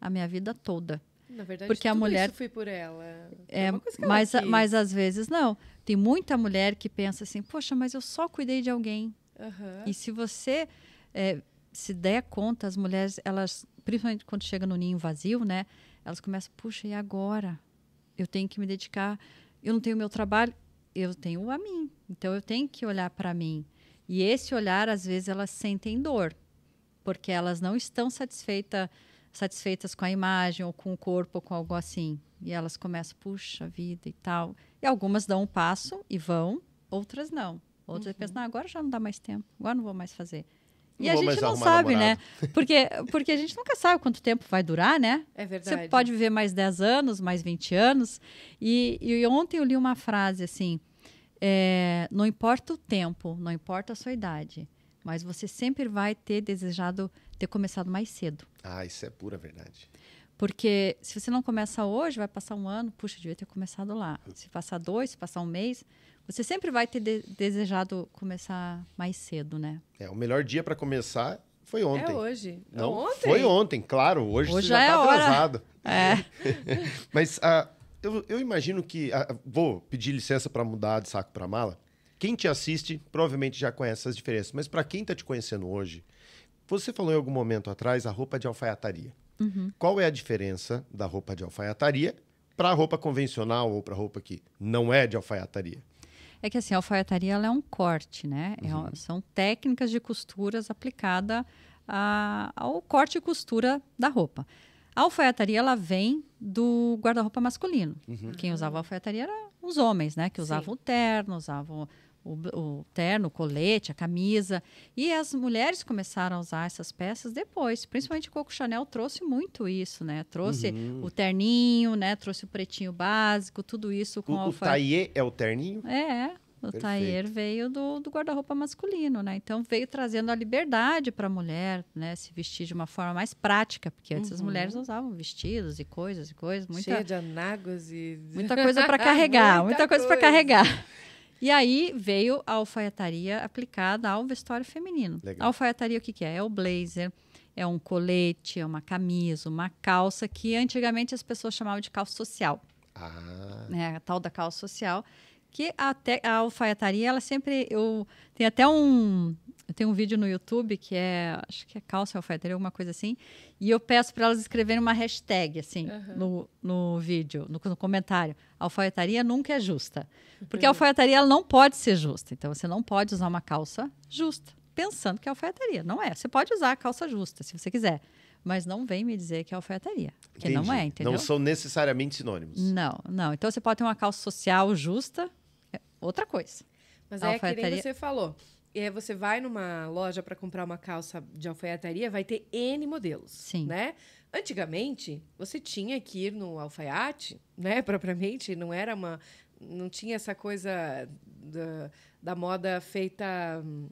a minha vida toda. Na verdade, porque a mulher isso foi por ela. É, é mas, mas às vezes não. Tem muita mulher que pensa assim: poxa, mas eu só cuidei de alguém. Uhum. E se você é, se der conta, as mulheres, elas, principalmente quando chega no ninho vazio, né? elas começam, puxa, e agora? Eu tenho que me dedicar, eu não tenho meu trabalho, eu tenho a mim. Então eu tenho que olhar para mim. E esse olhar, às vezes, elas sentem dor, porque elas não estão satisfeitas satisfeitas com a imagem ou com o corpo ou com algo assim. E elas começam, puxa vida e tal. E algumas dão um passo e vão, outras não. Outras uhum. pensam, não, agora já não dá mais tempo, agora não vou mais fazer. E não a gente não sabe, né? (laughs) Porque, porque a gente nunca sabe quanto tempo vai durar, né? É verdade. Você pode viver mais 10 anos, mais 20 anos. E, e ontem eu li uma frase assim: é, não importa o tempo, não importa a sua idade, mas você sempre vai ter desejado ter começado mais cedo. Ah, isso é pura verdade. Porque se você não começa hoje, vai passar um ano, puxa, devia ter começado lá. Se passar dois, se passar um mês, você sempre vai ter de desejado começar mais cedo, né? É, o melhor dia para começar foi é ontem. É hoje. Não, é ontem. Foi ontem, claro. Hoje, hoje você já está é tá atrasado. (laughs) É. (laughs) Mas uh, eu, eu, imagino que. Uh, vou pedir licença para mudar de saco para mala. Quem te assiste provavelmente já conhece as diferenças, mas para quem está te conhecendo hoje, você falou em algum momento atrás a roupa de alfaiataria. Uhum. Qual é a diferença da roupa de alfaiataria para a roupa convencional ou para a roupa que não é de alfaiataria? É que assim, a alfaiataria ela é um corte, né? É uhum. É, são técnicas de costuras aplicada ao corte e costura da roupa. A alfaiataria ela vem do guarda-roupa masculino. Uhum. Quem usava alfaiataria eram os homens, né? Que usavam o terno, usavam o, o terno, o colete, a camisa. E as mulheres começaram a usar essas peças depois. Principalmente o Coco Chanel trouxe muito isso, né? Trouxe uhum. o terninho, né? Trouxe o pretinho básico, tudo isso com o, alfa... o taillé é o terninho? É, o Perfeito. taier veio do, do guarda-roupa masculino, né? Então veio trazendo a liberdade para a mulher, né? Se vestir de uma forma mais prática, porque antes uhum. as mulheres usavam vestidos e coisas e coisas, muita cheia de anáguas e muita coisa (laughs) para carregar, muita, muita, coisa, coisa. para carregar. (laughs) E aí veio a alfaiataria aplicada ao vestuário feminino. Legal. A alfaiataria o que, que é? É o blazer, é um colete, é uma camisa, uma calça que antigamente as pessoas chamavam de calça social. Ah. Né? A tal da calça social. Que até a alfaiataria, ela sempre. Eu, tem até um, eu tenho um vídeo no YouTube que é, acho que é Calça alfaiataria alguma coisa assim, e eu peço para elas escreverem uma hashtag, assim, uhum. no, no vídeo, no, no comentário. alfaiataria nunca é justa. Uhum. Porque uhum. a alfaiataria ela não pode ser justa. Então, você não pode usar uma calça justa, pensando que é alfaiataria. Não é. Você pode usar a calça justa, se você quiser. Mas não vem me dizer que é alfaiataria. Porque Entendi. É, não é, entendeu? Não são necessariamente sinônimos. Não, não. Então, você pode ter uma calça social justa, é outra coisa. Mas a é alfaiataria... que nem você falou é, você vai numa loja para comprar uma calça de alfaiataria, vai ter N modelos, Sim. né? Antigamente, você tinha que ir no alfaiate, né, (laughs) propriamente, não era uma não tinha essa coisa da, da moda feita hum,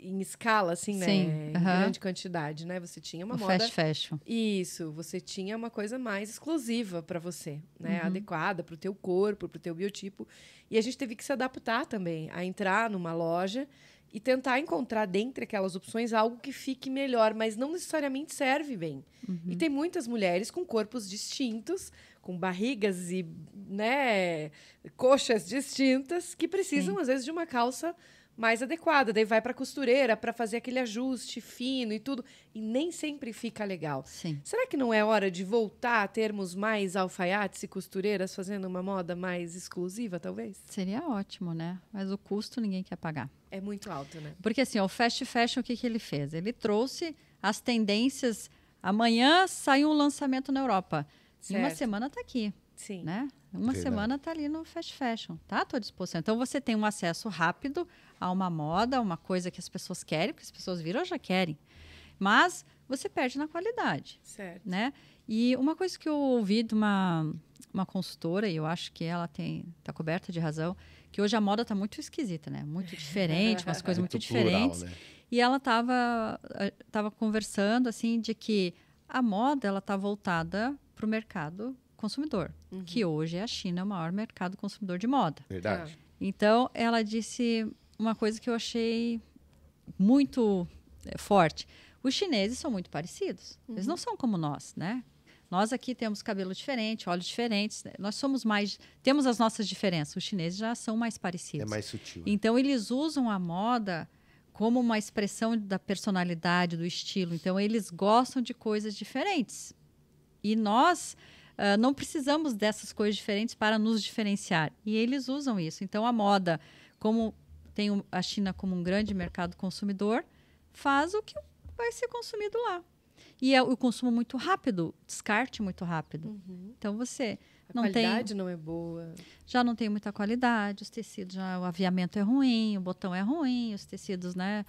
em escala, assim, né? Em grande quantidade, né? Você tinha uma o moda. Fast fashion. Isso, você tinha uma coisa mais exclusiva para você, né? Uhum. Adequada para o teu corpo, para o teu biotipo. E a gente teve que se adaptar também a entrar numa loja e tentar encontrar dentre aquelas opções algo que fique melhor, mas não necessariamente serve bem. Uhum. E tem muitas mulheres com corpos distintos, com barrigas e né, coxas distintas, que precisam, Sim. às vezes, de uma calça mais adequada. Daí vai para costureira para fazer aquele ajuste fino e tudo. E nem sempre fica legal. Sim. Será que não é hora de voltar a termos mais alfaiates e costureiras fazendo uma moda mais exclusiva, talvez? Seria ótimo, né? Mas o custo ninguém quer pagar. É muito alto, né? Porque assim, ó, o fast fashion, o que, que ele fez? Ele trouxe as tendências. Amanhã saiu um lançamento na Europa. Certo. Em uma semana está aqui. Sim. Né? Uma semana está ali no fast fashion, tá à tua disposição. Então você tem um acesso rápido a uma moda, a uma coisa que as pessoas querem, porque as pessoas viram já querem. Mas você perde na qualidade. Certo. Né? E uma coisa que eu ouvi de uma, uma consultora, e eu acho que ela tem está coberta de razão, que hoje a moda está muito esquisita, né? Muito diferente, umas (laughs) coisas muito, muito plural, diferentes. Né? E ela estava eh, tava conversando assim de que a moda ela está voltada para o mercado consumidor, uhum. que hoje a China é o maior mercado consumidor de moda. Verdade. Ah. Então ela disse uma coisa que eu achei muito eh, forte. Os chineses são muito parecidos. Uhum. Eles não são como nós, né? Nós aqui temos cabelo diferente, olhos diferentes, né? nós somos mais. Temos as nossas diferenças. Os chineses já são mais parecidos. É mais sutil. Né? Então, eles usam a moda como uma expressão da personalidade, do estilo. Então, eles gostam de coisas diferentes. E nós. Uh, não precisamos dessas coisas diferentes para nos diferenciar. E eles usam isso. Então, a moda, como tem a China como um grande mercado consumidor, faz o que vai ser consumido lá. E é o consumo muito rápido, descarte muito rápido. Uhum. Então você a não tem. A qualidade não é boa. Já não tem muita qualidade, os tecidos, já, o aviamento é ruim, o botão é ruim, os tecidos, né?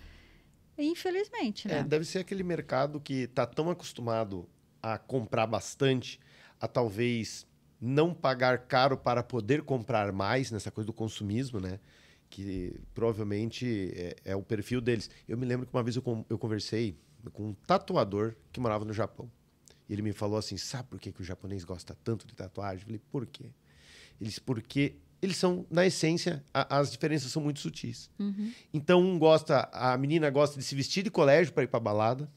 Infelizmente, né? É, deve ser aquele mercado que está tão acostumado a comprar bastante, a talvez não pagar caro para poder comprar mais, nessa coisa do consumismo, né? Que provavelmente é, é o perfil deles. Eu me lembro que uma vez eu, eu conversei com um tatuador que morava no Japão. Ele me falou assim: sabe por que, que o japonês gosta tanto de tatuagem? Eu falei: por quê? Eles, porque eles são, na essência, a, as diferenças são muito sutis. Uhum. Então, um gosta, a menina gosta de se vestir de colégio para ir para balada.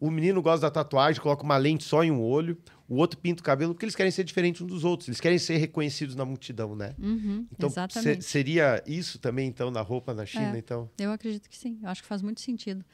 O menino gosta da tatuagem, coloca uma lente só em um olho. O outro pinta o cabelo, porque eles querem ser diferentes uns dos outros. Eles querem ser reconhecidos na multidão, né? Uhum, então, se, seria isso também, então, na roupa na China? É, então? Eu acredito que sim. Eu acho que faz muito sentido.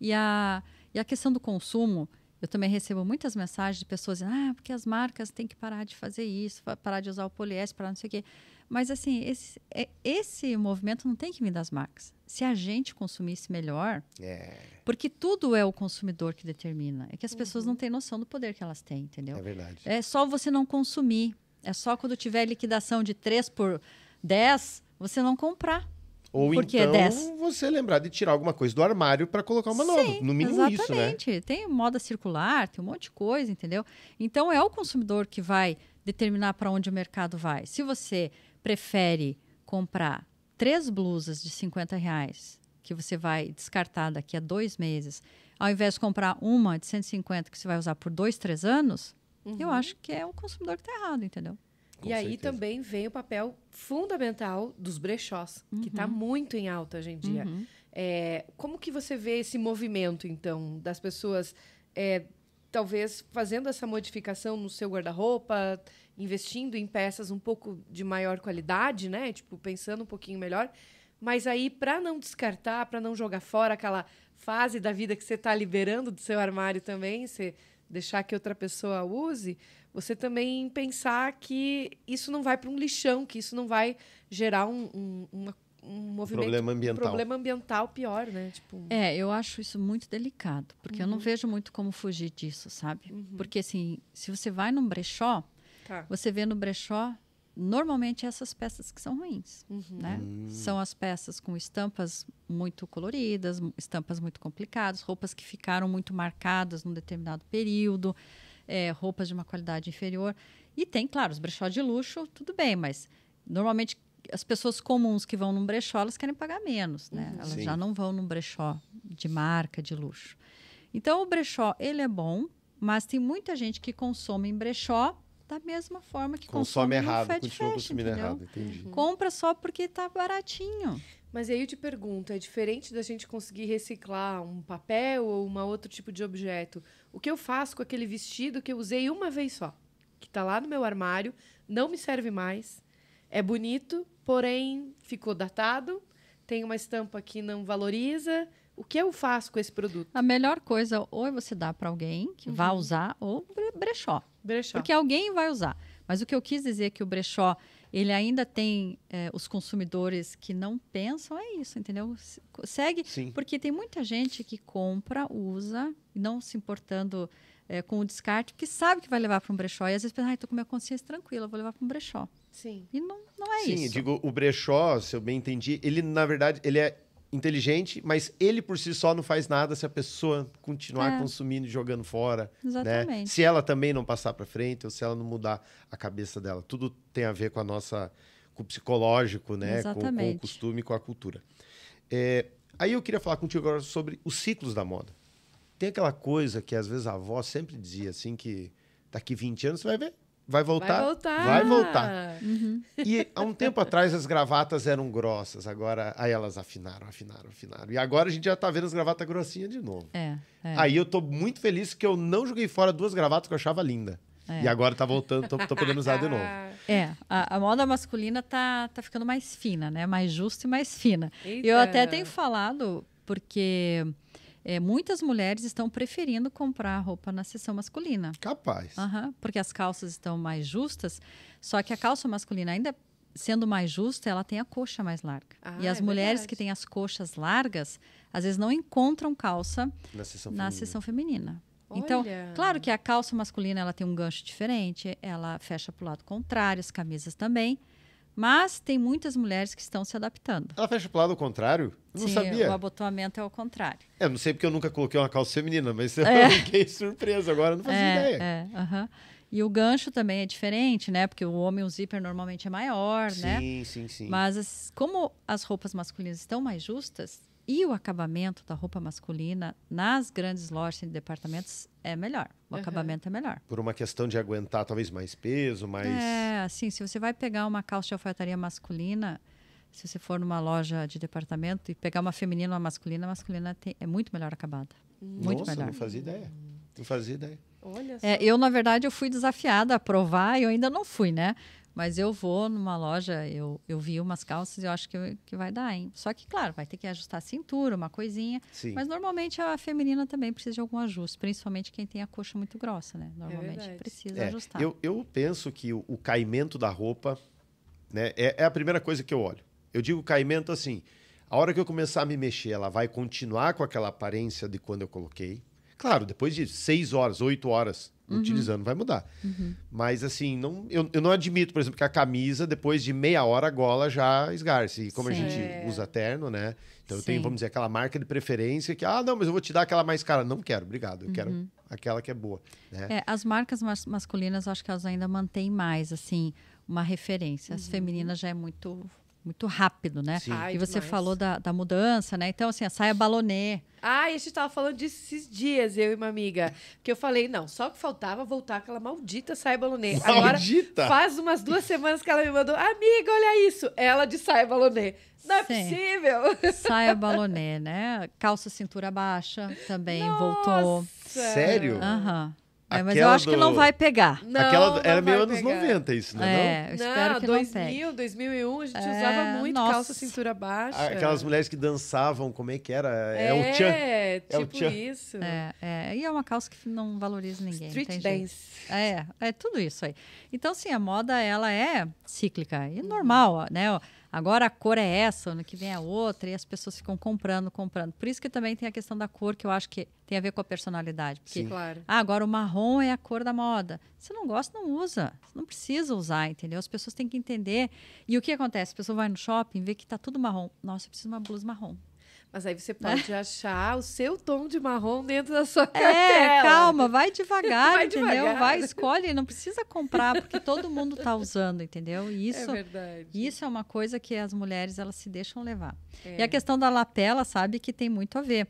E a, e a questão do consumo, eu também recebo muitas mensagens de pessoas dizendo, ah, porque as marcas têm que parar de fazer isso, parar de usar o poliéster, para não sei o quê. Mas, assim, esse, é, esse movimento não tem que vir das marcas. Se a gente consumisse melhor, é. porque tudo é o consumidor que determina. É que as uhum. pessoas não uhum. têm noção do poder que elas têm, entendeu? É verdade. É só você não consumir. É só quando tiver liquidação de 3 por 10, você não comprar. Ou Porque é então é você lembrar de tirar alguma coisa do armário para colocar uma Sim, nova. No mínimo exatamente. isso, né? Exatamente. Tem moda circular, tem um monte de coisa, entendeu? Então é o consumidor que vai determinar para onde o mercado vai. Se você prefere comprar três blusas de 50 reais que você vai descartar daqui a dois meses, ao invés de comprar uma de 150 que você vai usar por dois, três anos, uhum. eu acho que é o consumidor que está errado, entendeu? Com e certeza. aí também vem o papel fundamental dos brechós, tá uhum. que está muito em alta hoje em dia. Uhum. É, como que você vê esse movimento, então, das pessoas é, talvez fazendo essa modificação no seu guarda-roupa, investindo em peças um pouco de maior qualidade, né? Tipo, pensando um pouquinho melhor. Mas aí, para não descartar, para não jogar fora aquela fase da vida que você está liberando do seu armário também, você deixar que outra pessoa use, você também pensar que isso não vai para um lixão, que isso não vai gerar um, um, uma, um movimento. Problema ambiental. Um problema ambiental pior, né? Tipo... É, eu acho isso muito delicado, porque uhum. eu não uhum. vejo muito como fugir disso, sabe? Uhum. Porque, assim, se você vai num brechó, tá. você vê no brechó normalmente essas peças que são ruins, uhum. né? Hum. São as peças com estampas muito coloridas, estampas muito complicadas, roupas que ficaram muito marcadas num determinado período é, roupas de uma qualidade inferior. E tem, claro, os brechó de luxo, tudo bem, mas normalmente as pessoas comuns que vão num brechó, elas querem pagar menos, né? Uhum, elas sim. já não vão num brechó de marca, de luxo. Então, o brechó, ele é bom, mas tem muita gente que consome em brechó da mesma forma que consome, consome errado, fashion, errado, entendi. Compra só porque está baratinho. Mas aí eu te pergunto, é diferente da gente conseguir reciclar um papel ou um outro tipo de objeto? O que eu faço com aquele vestido que eu usei uma vez só, que está lá no meu armário, não me serve mais, é bonito, porém ficou datado, tem uma estampa que não valoriza. O que eu faço com esse produto? A melhor coisa ou você dá para alguém que uhum. vá usar ou brechó. Brechó. Porque alguém vai usar. Mas o que eu quis dizer é que o brechó ele ainda tem é, os consumidores que não pensam, é isso, entendeu? Segue, Sim. porque tem muita gente que compra, usa, não se importando é, com o descarte, porque sabe que vai levar para um brechó. E às vezes pensa, ah, estou com minha consciência tranquila, vou levar para um brechó. Sim. E não, não é Sim, isso. Sim, digo, o brechó, se eu bem entendi, ele, na verdade, ele é inteligente, mas ele por si só não faz nada se a pessoa continuar é. consumindo e jogando fora, né? Exatamente. né? Se ela também não passar para frente ou se ela não mudar a cabeça dela. Tudo tem a ver com a nossa com o psicológico, né, com, com, o costume, com a cultura. É, aí eu queria falar contigo agora sobre os ciclos da moda. Tem aquela coisa que às vezes a avó sempre dizia assim que daqui 20 anos você vai ver Vai voltar? Vai voltar. Vai voltar. Uhum. E há um tempo atrás as gravatas eram grossas, agora aí elas afinaram, afinaram, afinaram. E agora a gente já tá vendo as gravatas grossinhas de novo. É, é. Aí eu tô muito feliz que eu não joguei fora duas gravatas que eu achava linda. É. E agora tá voltando, tô, tô podendo usar de novo. É, a, a, moda masculina tá, tá ficando mais fina, né? Mais justa e mais fina. Eita. Eu até tenho falado, porque é, muitas mulheres estão preferindo comprar roupa na seção masculina. Capaz. Uhum, porque as calças estão mais justas, só que a calça masculina ainda sendo mais justa, ela tem a coxa mais larga. Ah, e é as é mulheres verdade. que têm as coxas largas, às vezes não encontram calça na seção na feminina. Seção feminina. Então, Olha. claro que a calça masculina ela tem um gancho diferente, ela fecha para o lado contrário, as camisas também. Mas tem muitas mulheres que estão se adaptando. Ela fecha o lado ao contrário? Eu não sabia. O abotoamento é ao contrário. É, não sei porque eu nunca coloquei uma calça feminina, mas é. (laughs) eu fiquei surpresa agora, não fazia é, ideia. É, uh -huh. E o gancho também é diferente, né? Porque o homem, o zíper normalmente é maior, sim, né? Sim, sim, sim. Mas as, como as roupas masculinas estão mais justas, e o acabamento da roupa masculina nas grandes lojas e departamentos é melhor. O uhum. acabamento é melhor. Por uma questão de aguentar talvez mais peso, mais. É, assim, se você vai pegar uma calça de alfaiataria masculina, se você for numa loja de departamento e pegar uma feminina ou uma masculina, a masculina tem, é muito melhor acabada. Hum. Muito Nossa, melhor. não fazia ideia. Não fazia ideia. Olha é, eu, na verdade, eu fui desafiada a provar e eu ainda não fui, né? Mas eu vou numa loja, eu, eu vi umas calças e eu acho que, que vai dar, hein? Só que, claro, vai ter que ajustar a cintura, uma coisinha. Sim. Mas normalmente a feminina também precisa de algum ajuste, principalmente quem tem a coxa muito grossa, né? Normalmente é precisa é, ajustar. Eu, eu penso que o, o caimento da roupa né, é, é a primeira coisa que eu olho. Eu digo caimento assim. A hora que eu começar a me mexer, ela vai continuar com aquela aparência de quando eu coloquei. Claro, depois de seis horas, oito horas uhum. utilizando, vai mudar. Uhum. Mas assim, não, eu, eu não admito, por exemplo, que a camisa, depois de meia hora, a gola já esgarce. E como a gente usa terno, né? Então eu tenho, vamos dizer, aquela marca de preferência que, ah, não, mas eu vou te dar aquela mais cara. Não quero, obrigado. Eu uhum. quero aquela que é boa. Né? É, as marcas mas masculinas, acho que elas ainda mantêm mais, assim, uma referência. As uhum. femininas já é muito muito rápido, né? Ai, e você demais. falou da, da mudança, né? Então, assim, a saia balonê. Ah, a gente tava falando disso esses dias, eu e uma amiga. Que eu falei, não, só que faltava voltar aquela maldita saia balonê. Maldita? Agora, faz umas duas (laughs) semanas que ela me mandou, amiga, olha isso. Ela de saia balonê. Não é Sim. é possível. Saia (laughs) balonê, né? Calça cintura baixa também Nossa. voltou. Sério? Aham. Uhum. É, mas eu acho do... que não vai pegar. Não, aquela não era meio anos pegar. 90 isso, né? É, eu espero não, que 2000, não 2001, a gente é, usava muito nossa. calça cintura baixa. Aquelas mulheres que dançavam, como é que era? É, é o tchan. É, tipo é o tchan. isso. É, é, e é uma calça que não valoriza ninguém. Street dance. É, é tudo isso aí. Então, sim, a moda, ela é cíclica e normal, né? agora a cor é essa, ano que vem é outra, e as pessoas ficam comprando, comprando. Por isso que também tem a questão da cor, que eu acho que tem a ver com a personalidade. Porque, Sim. claro. ah, agora o marrom é a cor da moda. Se não gosta, não usa. Você não precisa usar, entendeu? As pessoas têm que entender. E o que acontece? A pessoa vai no shopping, vê que está tudo marrom. Nossa, eu preciso de uma blusa marrom. Mas aí você pode né? achar o seu tom de marrom dentro da sua é, cartela. É, calma, vai devagar, vai entendeu? Devagar. Vai, escolhe, não precisa comprar, porque todo mundo está usando, entendeu? É isso, é verdade. Isso é uma coisa que as mulheres, elas se deixam levar. É. E a questão da lapela, sabe, que tem muito a ver.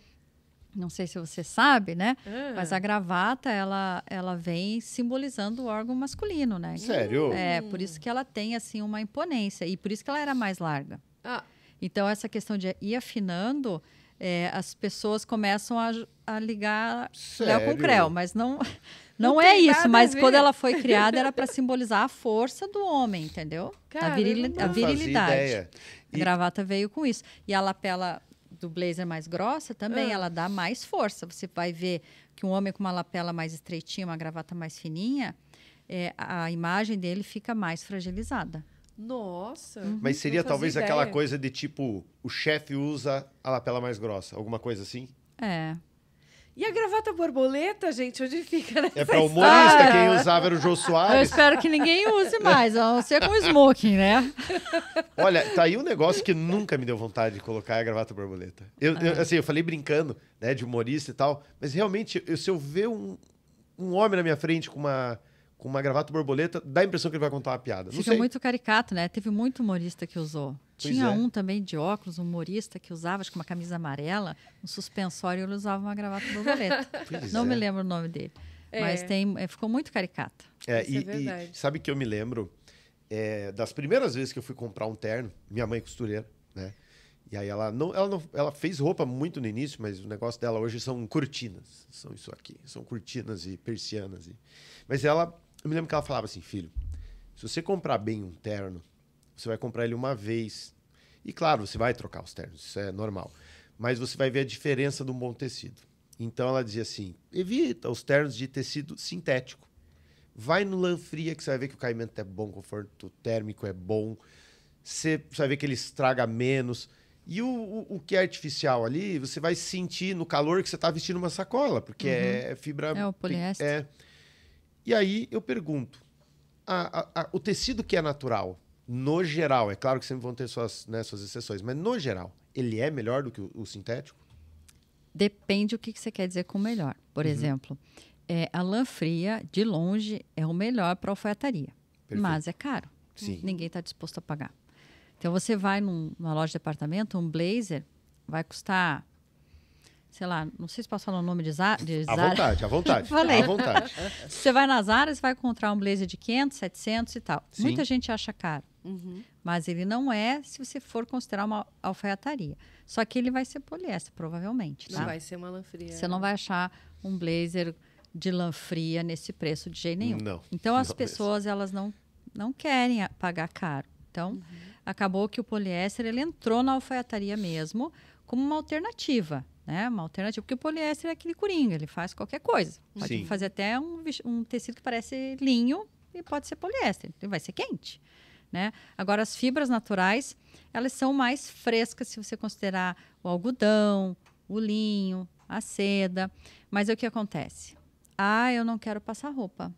Não sei se você sabe, né? Ah. Mas a gravata, ela, ela vem simbolizando o órgão masculino, né? Sério? É, por hum. isso que ela tem, assim, uma imponência. E por isso que ela era mais larga. Ah, então, essa questão de ir afinando, é, as pessoas começam a, a ligar Sério? Creu com Creu, mas não. Não, (laughs) não é isso, mas quando ela foi criada era para (laughs) simbolizar a força do homem, entendeu? Cara, a, a virilidade. E... A gravata veio com isso. E a lapela do blazer mais grossa também, ah. ela dá mais força. Você vai ver que um homem com uma lapela mais estreitinha, uma gravata mais fininha, é, a imagem dele fica mais fragilizada. Nossa! Uhum. Mas seria talvez ideia. aquela coisa de tipo, o chefe usa a lapela mais grossa, alguma coisa assim? É. E a gravata borboleta, gente, onde fica É É pra humorista, quem usava era o Jô Soares. Eu espero que ninguém use mais, a não ser com smoking, né? (laughs) Olha, tá aí um negócio que nunca me deu vontade de colocar a gravata borboleta. Eu, é. eu assim, eu falei brincando, né, de humorista e tal, mas realmente, se eu ver um, um homem na minha frente com uma com uma gravata borboleta, dá a impressão que ele vai contar uma piada. Fica muito caricato, né? Teve muito humorista que usou. Pois Tinha é. um também de óculos, um humorista que usava, acho que uma camisa amarela, um suspensório, ele usava uma gravata borboleta. (laughs) Pois Não é. me lembro o nome dele. É. Mas tem, é, ficou muito caricato É, Isso e, é e sabe que eu me lembro é, das primeiras vezes que eu fui comprar um terno, minha mãe é costureira, né? E aí ela não, ela não, ela fez roupa muito no início, mas o negócio dela hoje são cortinas, são isso aqui, são cortinas e persianas e, mas ela eu me lembro que ela falava assim, filho, se você comprar bem um terno, você vai comprar ele uma vez. E claro, você vai trocar os ternos, isso é normal. Mas você vai ver a diferença de um bom tecido. Então ela dizia assim: evita os ternos de tecido sintético. Vai no lã fria que você vai ver que o caimento é bom, o conforto térmico é bom. Você vai ver que ele estraga menos. E o, o, o, que é artificial ali, você vai sentir no calor que você está vestindo uma sacola, porque uhum. é fibra. É o poliéster. É. E aí eu pergunto: a, a, a, o tecido que é natural, no geral, é claro que sempre vão ter suas, né, suas exceções, mas no geral, ele é melhor do que o, o sintético? Depende o que, você quer dizer com melhor. Por uhum. exemplo, é, a lã fria, de longe, é o melhor para alfaiataria. Perfeito. Mas é caro. Sim. Ninguém está disposto a pagar. Então você vai num, numa loja de departamento, um blazer vai custar sei lá, não sei se posso falar o nome de, Zara. De Zara. À vontade, à (laughs) vontade. Falei. À vontade. Você vai na Zara, você vai encontrar um blazer de 500, 700 e tal. Sim. Muita gente acha caro. Uhum. Mas ele não é se você for considerar uma alfaiataria. Só que ele vai ser poliéster, provavelmente. Tá? Não vai ser uma lã fria. Você não né? vai achar um blazer de lã fria nesse preço de jeito nenhum. Não, então as pessoas mesmo. elas não, não querem pagar caro. Então uhum. acabou que o poliéster ele entrou na alfaiataria mesmo como uma alternativa né? Uma alternativa, porque o poliéster é aquele coringa, ele faz qualquer coisa. Pode Sim. fazer até um, um, tecido que parece linho e pode ser poliéster, ele vai ser quente, né? Agora, as fibras naturais, elas são mais frescas se você considerar o algodão, o linho, a seda. Mas o que acontece? Ah, eu não quero passar roupa.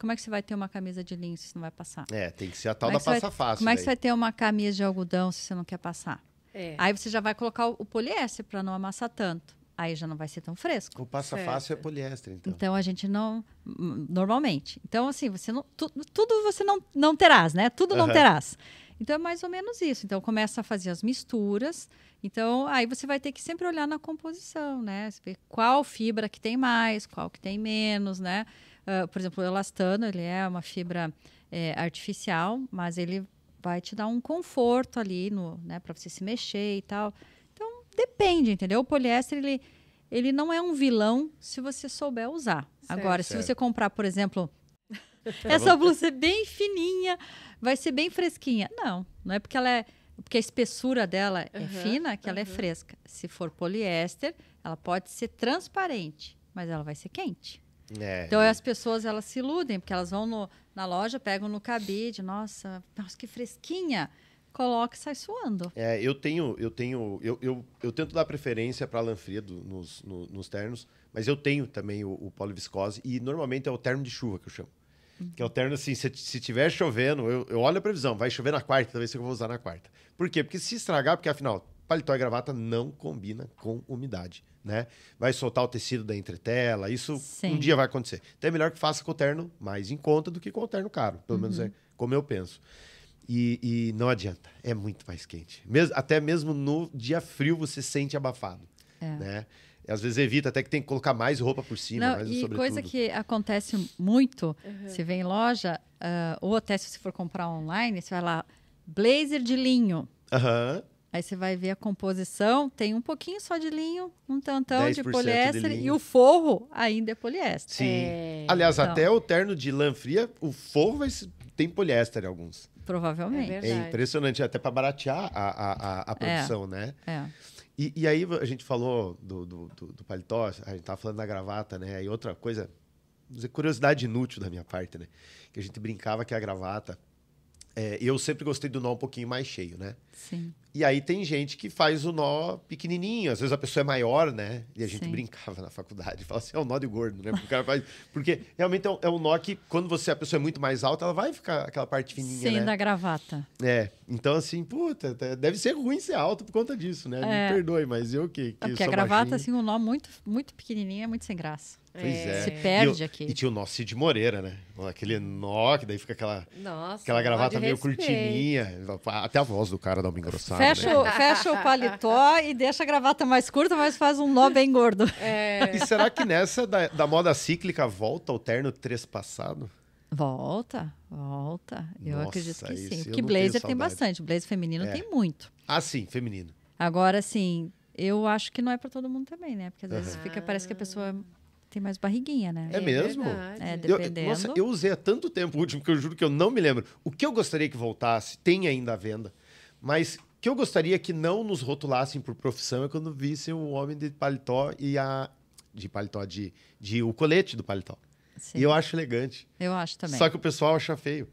Como é que você vai ter uma camisa de linho se você não vai passar? É, tem que ser a tal como é da passa vai, fácil. Como daí. é que você vai ter uma camisa de algodão se você não quer passar? É. Aí você já vai colocar o, poliéster para não amassar tanto. Aí já não vai ser tão fresco. O passa fácil é poliéster, então. Então a gente não hum, normalmente. Então assim, você não tu, tudo você não não terás, né? Tudo uhum. não terás. Então é mais ou menos isso. Então começa a fazer as misturas. Então aí você vai ter que sempre olhar na composição, né? Ver qual fibra que tem mais, qual que tem menos, né? Uh, por exemplo, o elastano, ele é uma fibra é, artificial, mas ele vai te dar um conforto ali no, né, para você se mexer e tal. Então, depende, entendeu? O poliéster ele ele não é um vilão se você souber usar. Certo, Agora, certo. se você comprar, por exemplo, (laughs) essa blusa é bem fininha, vai ser bem fresquinha. Não, não é porque ela é porque a espessura dela uhum, é fina que uhum. ela é fresca. Se for poliéster, ela pode ser transparente, mas ela vai ser quente. É. Então as pessoas elas se iludem porque elas vão no, na loja, pegam no cabide, nossa, nossa que fresquinha. Coloca e sai suando. É, eu tenho, eu tenho, eu, eu, eu tento dar preferência para Lanfredo nos, no, nos ternos, mas eu tenho também o, o poliviscose e normalmente é o terno de chuva que eu chamo. Uhum. Que é o terno assim, se, se tiver chovendo, eu, eu olho a previsão, vai chover na quarta, talvez eu vou usar na quarta. Por quê? Porque se estragar, porque afinal, paletó e gravata não combina com umidade né? Vai soltar o tecido da entretela. Isso Sim. um dia vai acontecer. Então é melhor que faça com o terno mais em conta do que com o terno caro. Pelo uhum. menos é como eu penso. E, e, não adianta, é muito mais quente. Mesmo, até mesmo no dia frio você sente abafado, é. né? Às vezes evita até que tem que colocar mais roupa por cima, não, mais e sobretudo. coisa que acontece muito, uhum. você vem em loja, uh, ou até se você for comprar online, você vai lá, blazer de linho. Aham. Uhum. Aí você vai ver a composição, tem um pouquinho só de linho, um tantão de poliéster e o forro ainda é poliéster. Sim. É... Aliás, então... até o terno de lã fria, o forro vai, tem poliéster em alguns. Provavelmente. É, é impressionante, até para baratear a, a, a, é. produção, é. né? É. E, e, aí a gente falou do, do, do, do paletó, a gente estava falando da gravata, né? E outra coisa, curiosidade inútil da minha parte, né? Que a gente brincava que a gravata é, eu sempre gostei do nó um pouquinho mais cheio, né? Sim. E aí tem gente que faz o nó pequenininho. Às vezes a pessoa é maior, né? E a gente Sim. brincava na faculdade. (laughs) Falava assim, é um nó de gordo, né? Porque, faz... (laughs) Porque realmente é um, é um, nó que, quando você a pessoa é muito mais alta, ela vai ficar aquela parte fininha, Sim, né? da gravata. É. Então, assim, puta, deve ser ruim ser alto por conta disso, né? É. Me perdoe, mas eu que, que é Porque a gravata, baixinho... assim, um nó muito, muito pequenininho é muito sem graça. Pois é. é. Se perde e eu, aqui. E tinha o nosso Cid Moreira, né? Aquele nó, que daí fica aquela, Nossa, aquela gravata meio curtininha. Até a voz do cara dá uma engrossada. Fecha, né? o, fecha o paletó e deixa a gravata mais curta, mas faz um nó bem gordo. É. E será que nessa da, da moda cíclica volta o terno trespassado? Volta, volta. Eu Nossa, acredito que sim. Porque blazer tem bastante. Blazer feminino é. tem muito. Ah, sim, feminino. Agora, sim, eu acho que não é para todo mundo também, né? Porque às uhum. vezes fica, parece que a pessoa tem mais barriguinha, né? É, é mesmo? Verdade. É, dependendo. Eu, nossa, eu usei há tanto tempo o último que eu juro que eu não me lembro. O que eu gostaria que voltasse, tem ainda à venda, mas que eu gostaria que não nos rotulassem por profissão é quando vissem o homem de paletó e a. De paletó, de, de o colete do paletó. Sim. E eu acho elegante. Eu acho também. Só que o pessoal acha feio.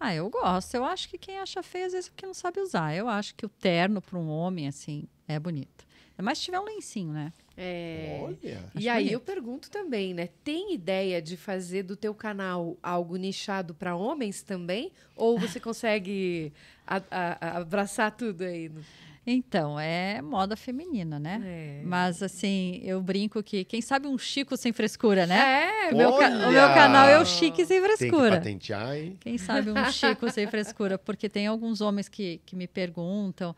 Ah, eu gosto. Eu acho que quem acha feio, às vezes, é porque não sabe usar. Eu acho que o terno para um homem, assim, é bonito. Mas se tiver um lencinho, né? É, Olha! E aí bonito. eu pergunto também, né? Tem ideia de fazer do teu canal algo nichado para homens também? Ou você consegue a, a, a abraçar tudo aí? No... Então, é moda feminina, né? É. Mas, assim, eu brinco que, quem sabe um Chico sem frescura, né? É, meu o meu canal é o Chique sem frescura. Tem que patentear, hein? Quem sabe um Chico sem frescura, porque tem alguns homens que, que me perguntam.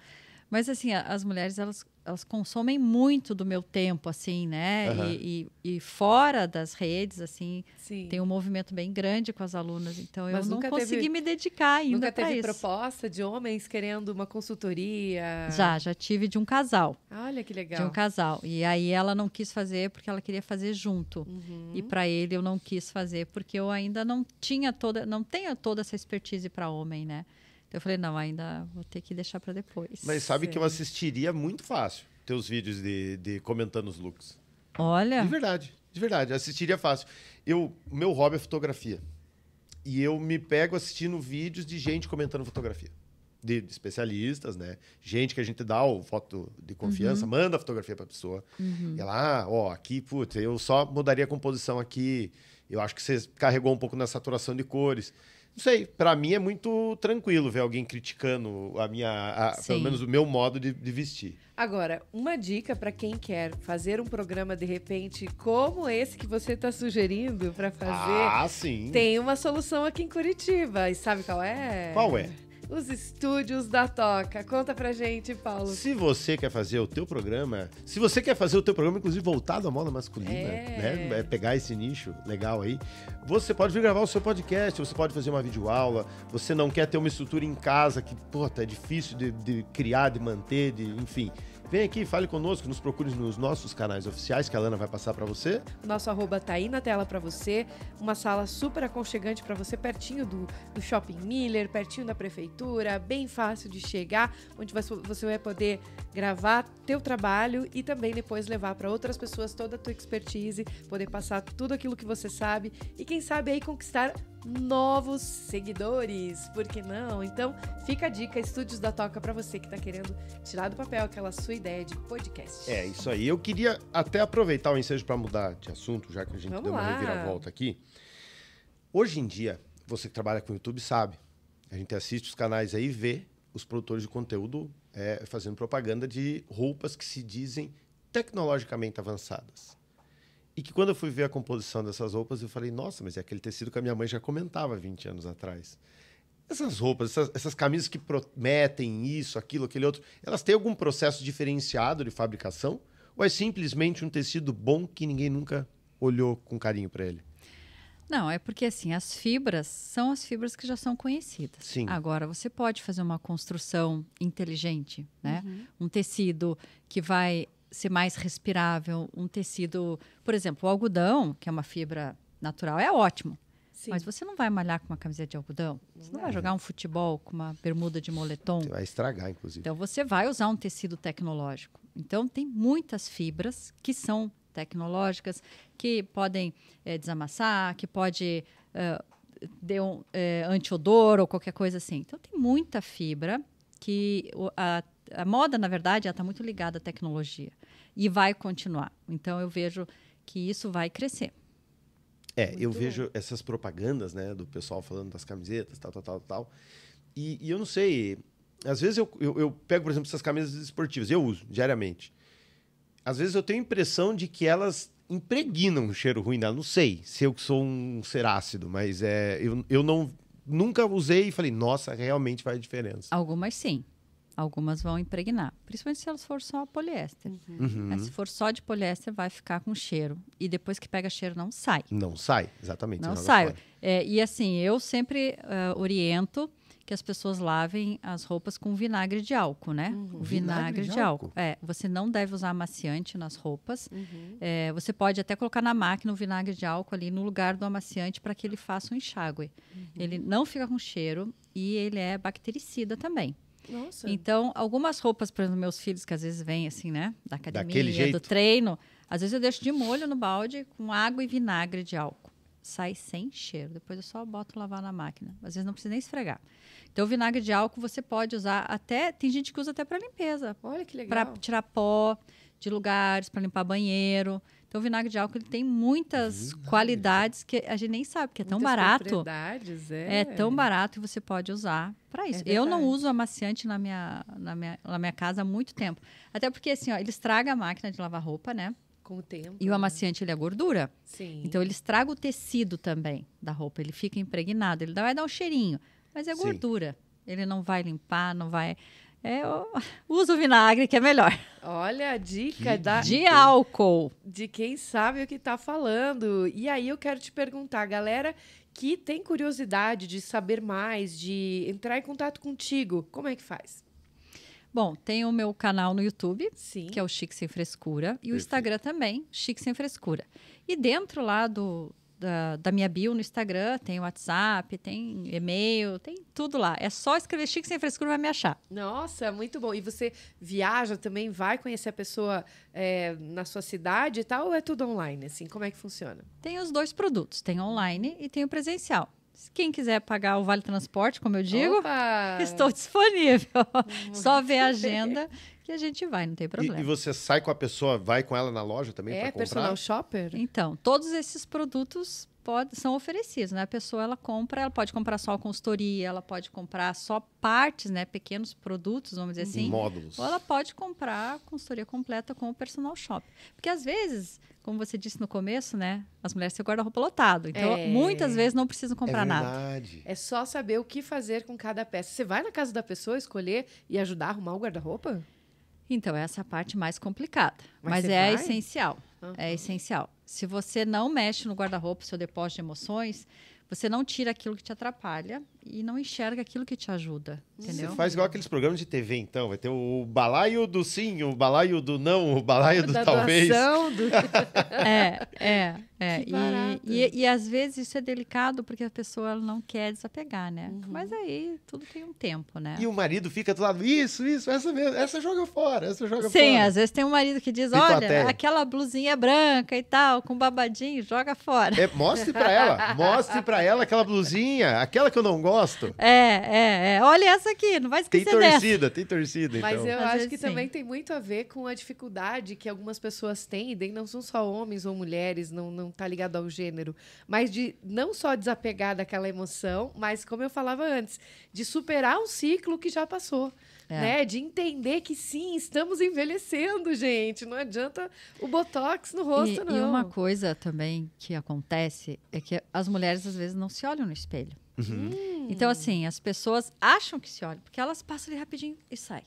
Mas assim, as mulheres elas, elas consomem muito do meu tempo, assim, né? Uhum. E, e, e, fora das redes, assim, Sim. tem um movimento bem grande com as alunas. Então Mas eu não consegui teve, me dedicar ainda. Nunca teve isso. proposta de homens querendo uma consultoria? Já, já tive de um casal. Olha que legal. De um casal. E aí ela não quis fazer porque ela queria fazer junto. Uhum. E para ele eu não quis fazer porque eu ainda não tinha toda, não tenho toda essa expertise para homem, né? Então eu falei, não, ainda vou ter que deixar para depois. Mas sabe Sim. que eu é. assistiria muito fácil teus vídeos de, de comentando os looks. Olha. De verdade, de verdade, assistiria fácil. Eu, meu hobby é fotografia. E eu me pego assistindo vídeos de gente comentando fotografia. De, de especialistas, né? Gente que a gente dá o foto de confiança, uhum. manda a fotografia pra pessoa. Uhum. E lá, ah, ó, aqui, putz, eu só mudaria a composição aqui. Eu acho que você carregou um pouco na saturação de cores. Não sei, para mim é muito tranquilo ver alguém criticando a minha, a, pelo menos o meu modo de, de vestir. Agora, uma dica para quem quer fazer um programa de repente como esse que você está sugerindo para fazer. Ah, sim. Tem uma solução aqui em Curitiba. E sabe qual é? Qual é? os estúdios da Toca. Conta pra gente, Paulo. Se você quer fazer o teu programa, se você quer fazer o teu programa, inclusive voltado à moda masculina, é. né? É pegar esse nicho legal aí, você pode vir gravar o seu podcast, você pode fazer uma videoaula, você não quer ter uma estrutura em casa que, puta, é difícil de, de criar, de manter, de, enfim. Vem aqui, fale conosco, nos procure nos nossos canais oficiais que a Lana vai passar para você. Nosso arroba tá aí na tela para você. Uma sala super aconchegante para você, pertinho do, do Shopping Miller, pertinho da prefeitura, bem fácil de chegar, onde você vai poder gravar teu trabalho e também depois levar para outras pessoas toda a tua expertise, poder passar tudo aquilo que você sabe e quem sabe aí conquistar novos seguidores, por que não? Então, fica a dica, Estúdios da Toca, para você que está querendo tirar do papel aquela sua ideia de podcast. É, isso aí. Eu queria até aproveitar o ensejo para mudar de assunto, já que a gente Vamos deu lá. uma reviravolta aqui. Hoje em dia, você que trabalha com YouTube sabe, a gente assiste os canais aí e vê os produtores de conteúdo é, fazendo propaganda de roupas que se dizem tecnologicamente avançadas. E que quando eu fui ver a composição dessas roupas, eu falei, nossa, mas é aquele tecido que a minha mãe já comentava 20 anos atrás. Essas roupas, essas, essas camisas que prometem isso, aquilo, aquele outro, elas têm algum processo diferenciado de fabricação? Ou é simplesmente um tecido bom que ninguém nunca olhou com carinho para ele? Não, é porque assim, as fibras são as fibras que já são conhecidas. Sim. Agora, você pode fazer uma construção inteligente, né? Uhum. Um tecido que vai ser mais respirável, um tecido, por exemplo, o algodão, que é uma fibra natural, é ótimo. Sim. Mas você não vai malhar com uma camiseta de algodão. Você não, vai jogar um futebol com uma bermuda de moletom. Você vai estragar, inclusive. Então você vai usar um tecido tecnológico. Então tem muitas fibras que são tecnológicas, que podem é, desamassar, que pode é, eh, deu um é, antiodor ou qualquer coisa assim. Então tem muita fibra que a, a moda, na verdade, está muito ligada à tecnologia e vai continuar. Então eu vejo que isso vai crescer. É, Muito eu bom. vejo essas propagandas, né, do pessoal falando das camisetas, tal, tal, tal, tal. E, e eu não sei, às vezes eu, eu, eu, pego, por exemplo, essas camisas esportivas, eu uso diariamente. Às vezes eu tenho a impressão de que elas impregnam um cheiro ruim dela. Não sei se eu sou um ser ácido, mas é, eu, eu não nunca usei e falei, nossa, realmente faz diferença. Algumas sim. Algumas vão impregnar, principalmente se elas for só poliéster. Uhum. uhum. Mas se for só de poliéster, vai ficar com cheiro. E depois que pega cheiro, não sai. Não sai, exatamente. Não sai. É, e assim, eu sempre uh, oriento que as pessoas lavem as roupas com vinagre de álcool, né? Uhum. Vinagre, vinagre, de, de álcool. álcool. É, você não deve usar amaciante nas roupas. Uhum. É, você pode até colocar na máquina o vinagre de álcool ali no lugar do amaciante para que ele faça um enxágue. Uhum. Ele não fica com cheiro e ele é bactericida também. Nossa. Então, algumas roupas para os meus filhos, que às vezes vêm assim, né? Da academia, do treino. Às vezes eu deixo de molho no balde com água e vinagre de álcool. Sai sem cheiro. Depois eu só boto lavar na máquina. Às vezes não precisa nem esfregar. Então, o vinagre de álcool você pode usar até. Tem gente que usa até para limpeza. Olha que legal. Para tirar pó de lugares, para limpar banheiro. Então, o vinagre de álcool ele tem muitas vinagre. qualidades que a gente nem sabe, que é tão muitas barato. É. é tão barato e você pode usar para é isso. É eu não uso amaciante na minha, na, minha, na minha casa há muito tempo. Até porque, assim, ó, ele estraga a máquina de lavar roupa, né? Com o tempo. E o né? amaciante, ele é gordura. Sim. Então, ele estraga o tecido também da roupa. Ele fica impregnado. Ele vai dar um cheirinho, mas é gordura. Sim. Ele não vai limpar, não vai é, usa o vinagre que é melhor. Olha a dica que da, de álcool. De quem sabe o que está falando. E aí eu quero te perguntar, galera que tem curiosidade de saber mais, de entrar em contato contigo, como é que faz? Bom, tem o meu canal no YouTube, Sim. que é o Chique Sem Frescura, e Perfeito. o Instagram também, Chique Sem Frescura. E dentro lá do, da, da minha bio no Instagram, tem WhatsApp, tem e-mail, tem tudo lá. É só escrever Chique Sem Frescura vai me achar. Nossa, é muito bom. E você viaja também, vai conhecer a pessoa é, na sua cidade e tal, ou é tudo online, assim? Como é que funciona? Tem os dois produtos, tem online e tem o presencial. Quem quiser pagar o Vale Transporte, como eu digo, Opa! (laughs) estou disponível. Muito Só ver a agenda que a gente vai, não tem problema. E, e você sai com a pessoa, vai com ela na loja também é, para comprar? É, personal shopper? Então, todos esses produtos pode, são oferecidos, né? A pessoa, ela compra, ela pode comprar só a consultoria, ela pode comprar só partes, né? Pequenos produtos, vamos dizer assim. Módulos. Ou ela pode comprar a consultoria completa com o personal shopper. Porque, às vezes, como você disse no começo, né? As mulheres têm guarda-roupa lotado. Então, é. muitas vezes não precisam é comprar é nada. É só saber o que fazer com cada peça. Você vai na casa da pessoa escolher e ajudar a arrumar o guarda-roupa? Então, é essa é a parte mais complicada, mas, mas é vai? essencial. Uhum. É essencial. Se você não mexe no guarda-roupa, seu depósito de emoções, você não tira aquilo que te atrapalha e não enxerga aquilo que te ajuda, entendeu? Você faz igual aqueles programas de TV, então. Vai ter o balaio do sim, o balaio do não, o balaio do da talvez. Do... (laughs) é, é, é. E, e, e, às vezes isso é delicado porque a pessoa não quer desapegar, né? Uhum. Mas aí tudo tem um tempo, né? E o marido fica do lado, isso, isso, essa mesmo, essa joga fora, essa joga sim, fora. Sim, às vezes tem um marido que diz, olha, aquela blusinha branca e tal, com babadinho, joga fora. É, mostre pra ela, mostre pra ela aquela blusinha, aquela que eu não gosto gosto. É, é, é. Olha essa aqui, não vai esquecer Tem torcida, dessa. tem torcida, então. Mas eu Às acho que sim. também tem muito a ver com a dificuldade que algumas pessoas têm, e não são só homens ou mulheres, não, não tá ligado ao gênero, mas de não só desapegar daquela emoção, mas como eu falava antes, de superar um ciclo que já passou. É. Né? De entender que sim, estamos envelhecendo, gente. Não adianta o botox no rosto, e, não. E uma coisa também que acontece é que as mulheres às vezes não se olham no espelho. Uhum. Hum. Então, assim, as pessoas acham que se olham, porque elas passam ali rapidinho e saem.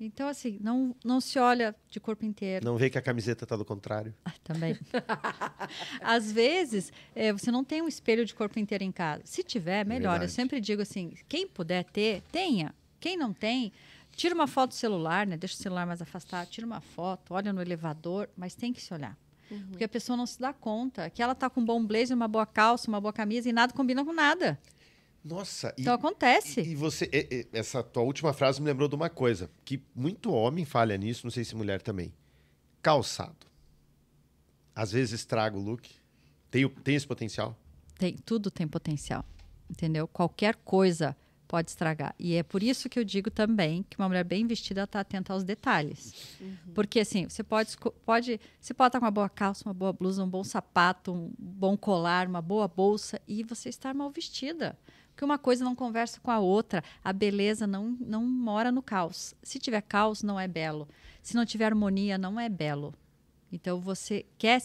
Então, assim, não, não se olha de corpo inteiro. Não vê que a camiseta está do contrário. Ah, também. (laughs) Às vezes, é, você não tem um espelho de corpo inteiro em casa. Se tiver, melhor. Eu sempre digo assim: quem puder ter, tenha. Quem não tem, tira uma foto do celular, né? Deixa o celular mais afastado, tira uma foto, olha no elevador, mas tem que se olhar. Uhum. Porque a pessoa não se dá conta que ela está com um bom blazer, uma boa calça, uma boa camisa e nada combina com nada. Nossa, então e, acontece. E, e você, e, essa tua última frase me lembrou de uma coisa que muito homem falha nisso, não sei se mulher também. Calçado. Às vezes estraga o look. Tem, tem esse potencial? Tem, tudo tem potencial, entendeu? Qualquer coisa pode estragar. E é por isso que eu digo também que uma mulher bem vestida está atenta aos detalhes. Uhum. Porque assim, você pode, pode, você pode estar com uma boa calça, uma boa blusa, um bom sapato, um bom colar, uma boa bolsa e você estar mal vestida que uma coisa não conversa com a outra. A beleza não, não mora no caos. Se tiver caos, não é belo. Se não tiver harmonia, não é belo. Então você quer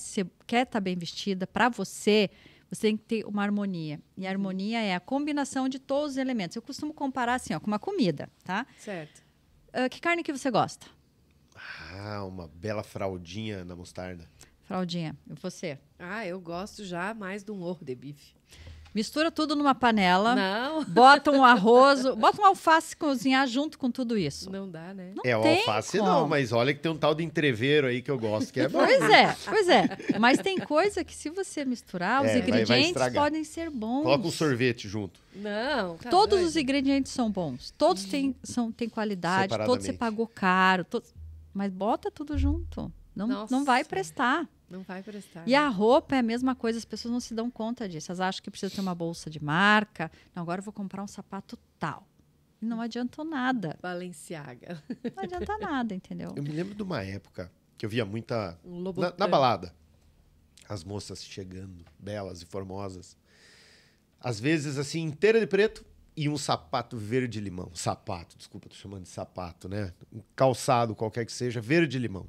quer estar tá bem vestida para você, você tem que ter uma harmonia. E a harmonia é a combinação de todos os elementos. Eu costumo comparar assim, ó, com uma comida, tá? Certo. Uh, que carne que você gosta? Ah, uma bela fraldinha na mostarda. Fraldinha, e você? Ah, eu gosto já mais de um ouro de bife. Mistura tudo numa panela. Não. Bota um arroz, bota um alface cozinhar junto com tudo isso. Não dá, né? Não é, o alface como. não, mas olha que tem um tal de entreveiro aí que eu gosto, que é bom. Pois é, pois é. Mas tem coisa que se você misturar, é, os ingredientes vai, vai podem ser bons. Coloca um sorvete junto. Não. Tá todos doido. os ingredientes são bons. Todos têm, são, têm qualidade, todos você pagou caro, todos... mas bota tudo junto. Não, não vai prestar. Não vai prestar. E a né? roupa é a mesma coisa, as pessoas não se dão conta disso. Elas acham que precisa ter uma bolsa de marca. Não, agora eu vou comprar um sapato tal. E não adiantou nada. Balenciaga. Não adianta (laughs) nada, entendeu? Eu me lembro de uma época que eu via muita. Um na, na balada. As moças chegando, belas e formosas. Às vezes, assim, inteira de preto, e um sapato verde limão. Sapato, desculpa, tô chamando de sapato, né? Um calçado qualquer que seja, verde limão.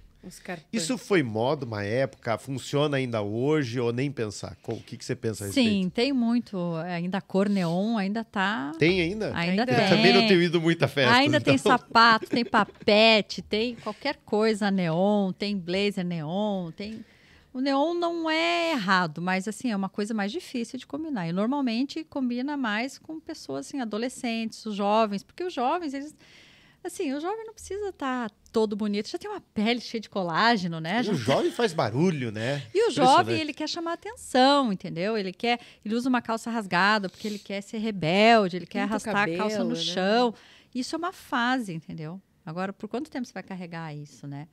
Isso foi moda uma época? Funciona ainda hoje ou nem pensar? O que, que você pensa a respeito? Sim, tem muito. É, ainda a cor neon ainda tá. Tem ainda? Ainda, ainda tem. Eu também não tenho ido muita festa. Ainda então. tem sapato, tem papete, tem qualquer coisa neon, tem blazer neon, tem. O neon não é errado, mas assim, é uma coisa mais difícil de combinar. E normalmente combina mais com pessoas assim, adolescentes, os jovens, porque os jovens, eles Assim, o jovem não precisa estar tá todo bonito, já tem uma pele cheia de colágeno, né? Já... O jovem faz barulho, né? E o jovem, né? ele quer chamar atenção, entendeu? Ele quer, ele usa uma calça rasgada porque ele quer ser rebelde, ele quer arrastar cabelo, a calça no né? chão. Isso é uma fase, entendeu? Agora, por quanto tempo você vai carregar isso, né?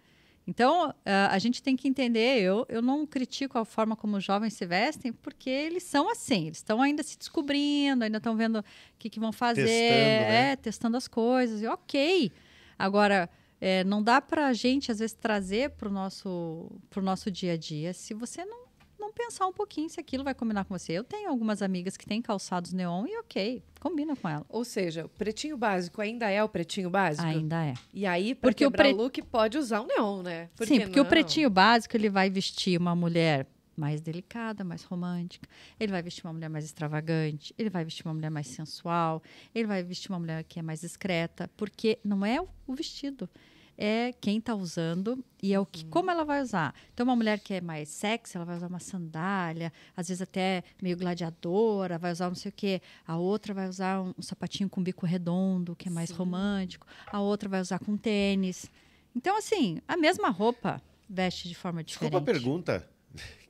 Então, ah, a gente tem que entender, eu, eu não critico a forma como os jovens se vestem, porque eles são assim, eles estão ainda se descobrindo, ainda estão vendo o que, que vão fazer, testando, né? é, testando as coisas, e ok. Agora, é, não dá para a gente, às vezes, trazer para o nosso, nosso dia a dia se você não não pensar um pouquinho se aquilo vai combinar com você. Eu tenho algumas amigas que têm calçados neon e ok, combina com ela. Ou seja, o pretinho básico ainda é o pretinho básico? Ainda é. E aí, porque o pre... look, pode usar o neon, né? Por Sim, porque não? o pretinho básico, ele vai vestir uma mulher mais delicada, mais romântica. Ele vai vestir uma mulher mais extravagante, ele vai vestir uma mulher mais sensual, ele vai vestir uma mulher que é mais discreta, porque não é o vestido é quem está usando e é o que, uhum. como ela vai usar. Então, uma mulher que é mais sexy, ela vai usar uma sandália, às vezes até meio gladiadora, vai usar não sei o quê. A outra vai usar um, sapatinho com bico redondo, que é mais Sim. romântico. A outra vai usar com tênis. Então, assim, a mesma roupa veste de forma diferente. Desculpa a pergunta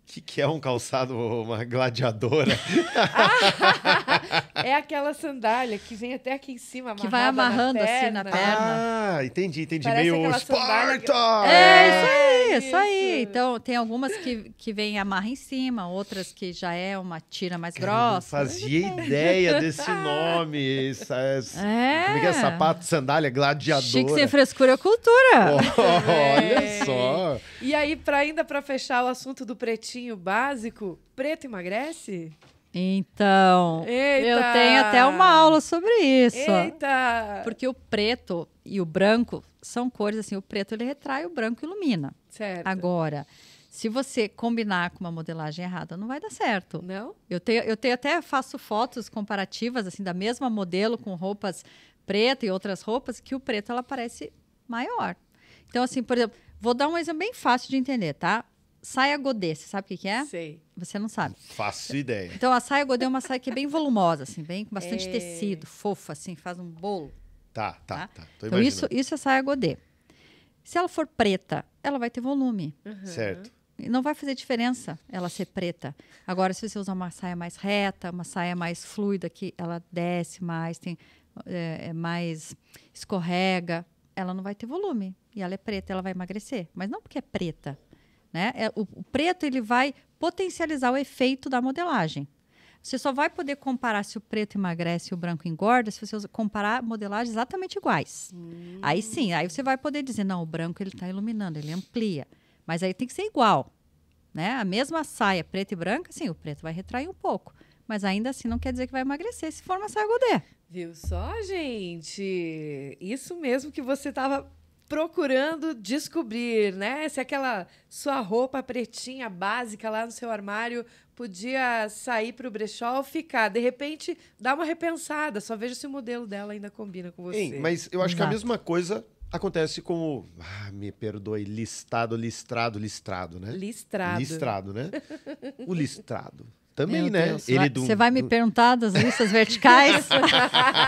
que, que é um calçado, uma gladiadora? ah, (laughs) é aquela sandália que vem até aqui em cima, Que vai amarrando na assim na perna. Ah, entendi, entendi. Parece Meio Sparta! Que... É, isso aí, é isso. isso aí. Então, tem algumas que, que vem amarra em cima, outras que já é uma tira mais Cara, grossa. fazia ideia desse (laughs) nome. Essa, essa, é. Como é que é? Sapato, sandália, gladiadora. Chique sem frescura cultura. Oh, (laughs) olha é. só. E aí, pra, ainda para fechar o assunto do pretinho, pretinho básico, preto emagrece? Então, Eita! eu tenho até uma aula sobre isso. Eita! Porque o preto e o branco são cores assim, o preto ele retrai, o branco ilumina. Certo. Agora, se você combinar com uma modelagem errada, não vai dar certo. Não? Eu tenho, eu tenho até faço fotos comparativas assim da mesma modelo com roupas preta e outras roupas que o preto ela parece maior. Então assim, por exemplo, vou dar um exemplo bem fácil de entender, tá? saia godê, você sabe o que, que, é? Sei. Você não sabe. Faço ideia. Então, a saia godê é uma saia que é bem volumosa, assim, bem com bastante é... tecido, fofa, assim, faz um bolo. Tá, tá, tá. tá. então, isso, isso é saia godê. Se ela for preta, ela vai ter volume. Uhum. Certo. Não vai fazer diferença ela ser preta. Agora, se você usar uma saia mais reta, uma saia mais fluida, que ela desce mais, tem é, é mais escorrega, ela não vai ter volume. E ela é preta, ela vai emagrecer. Mas não porque é preta, né? É, o, o preto ele vai potencializar o efeito da modelagem. Você só vai poder comparar se o preto emagrece e o branco engorda se você comparar modelagens exatamente iguais. Hum. Aí sim, aí você vai poder dizer, não, o branco ele está iluminando, ele amplia. Mas aí tem que ser igual, né? A mesma saia preta e branca, sim, o preto vai retrair um pouco. Mas ainda assim não quer dizer que vai emagrecer se for uma saia godê. Viu só, gente? Isso mesmo que você estava procurando descobrir, né? Se aquela sua roupa pretinha básica lá no seu armário podia sair para o brechó ou ficar. De repente, dá uma repensada. Só veja se o modelo dela ainda combina com você. Ei, mas eu acho Exato. que a mesma coisa acontece com o... Ah, me perdoe, listado, listrado, listrado, né? Listrado. Listrado, né? (laughs) o listrado. Também, Meu né? Ele Você do... vai me perguntar das listas verticais?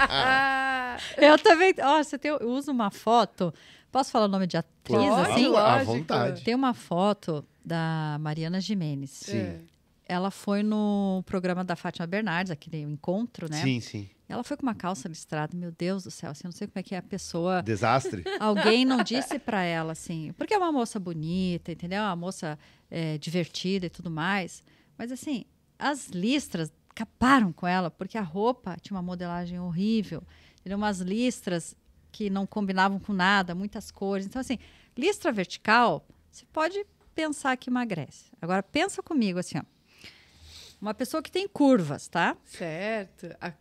(laughs) eu também. Ó, você tem... eu uso uma foto Posso falar o nome de atriz, Pode, assim? À vontade. Tem uma foto da Mariana Jimenez. É. Sim. Ela foi no programa da Fátima Bernardes, aquele encontro, né? Sim, sim. Ela foi com uma calça listrada, meu Deus do céu, assim, eu não sei como é que é a pessoa. Desastre. (laughs) Alguém não disse para ela, assim, porque é uma moça bonita, entendeu? É uma moça é, divertida e tudo mais. Mas assim, as listras caparam com ela, porque a roupa tinha uma modelagem horrível. Entendeu? Umas listras que não combinavam com nada, muitas cores. Então, assim, listra vertical, você pode pensar que emagrece. Agora, pensa comigo assim, ó. Uma pessoa que tem curvas, tá? Certo. A,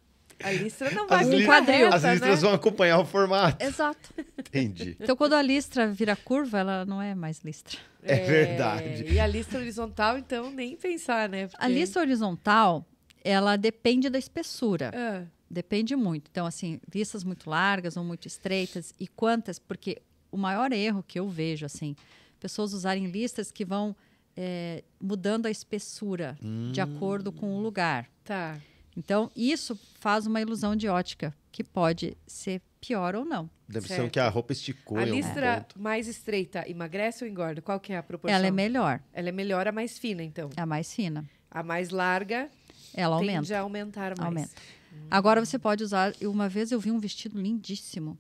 a listra não vai vir quadril. As listras né? vão acompanhar o formato. Exato. Entendi. Então, quando a listra vira curva, ela não é mais listra. É, é verdade. E a listra horizontal, então, nem pensar, né? Porque... A listra horizontal, ela depende da espessura. Ah. Depende muito. Então, assim, listas muito largas ou muito estreitas e quantas, porque o maior erro que eu vejo, assim, pessoas usarem listas que vão é, mudando a espessura hum. de acordo com o hum. lugar. Tá. Então, isso faz uma ilusão de ótica, que pode ser pior ou não. Deve certo. ser que a roupa esticou. A listra mais estreita emagrece ou engorda? Qual que é a proporção? Ela é melhor. Ela é melhor a mais fina, então. A mais fina. A mais larga ela aumenta. Tende a aumentar mais. Aumenta. Agora você pode usar. Uma vez eu vi um vestido lindíssimo,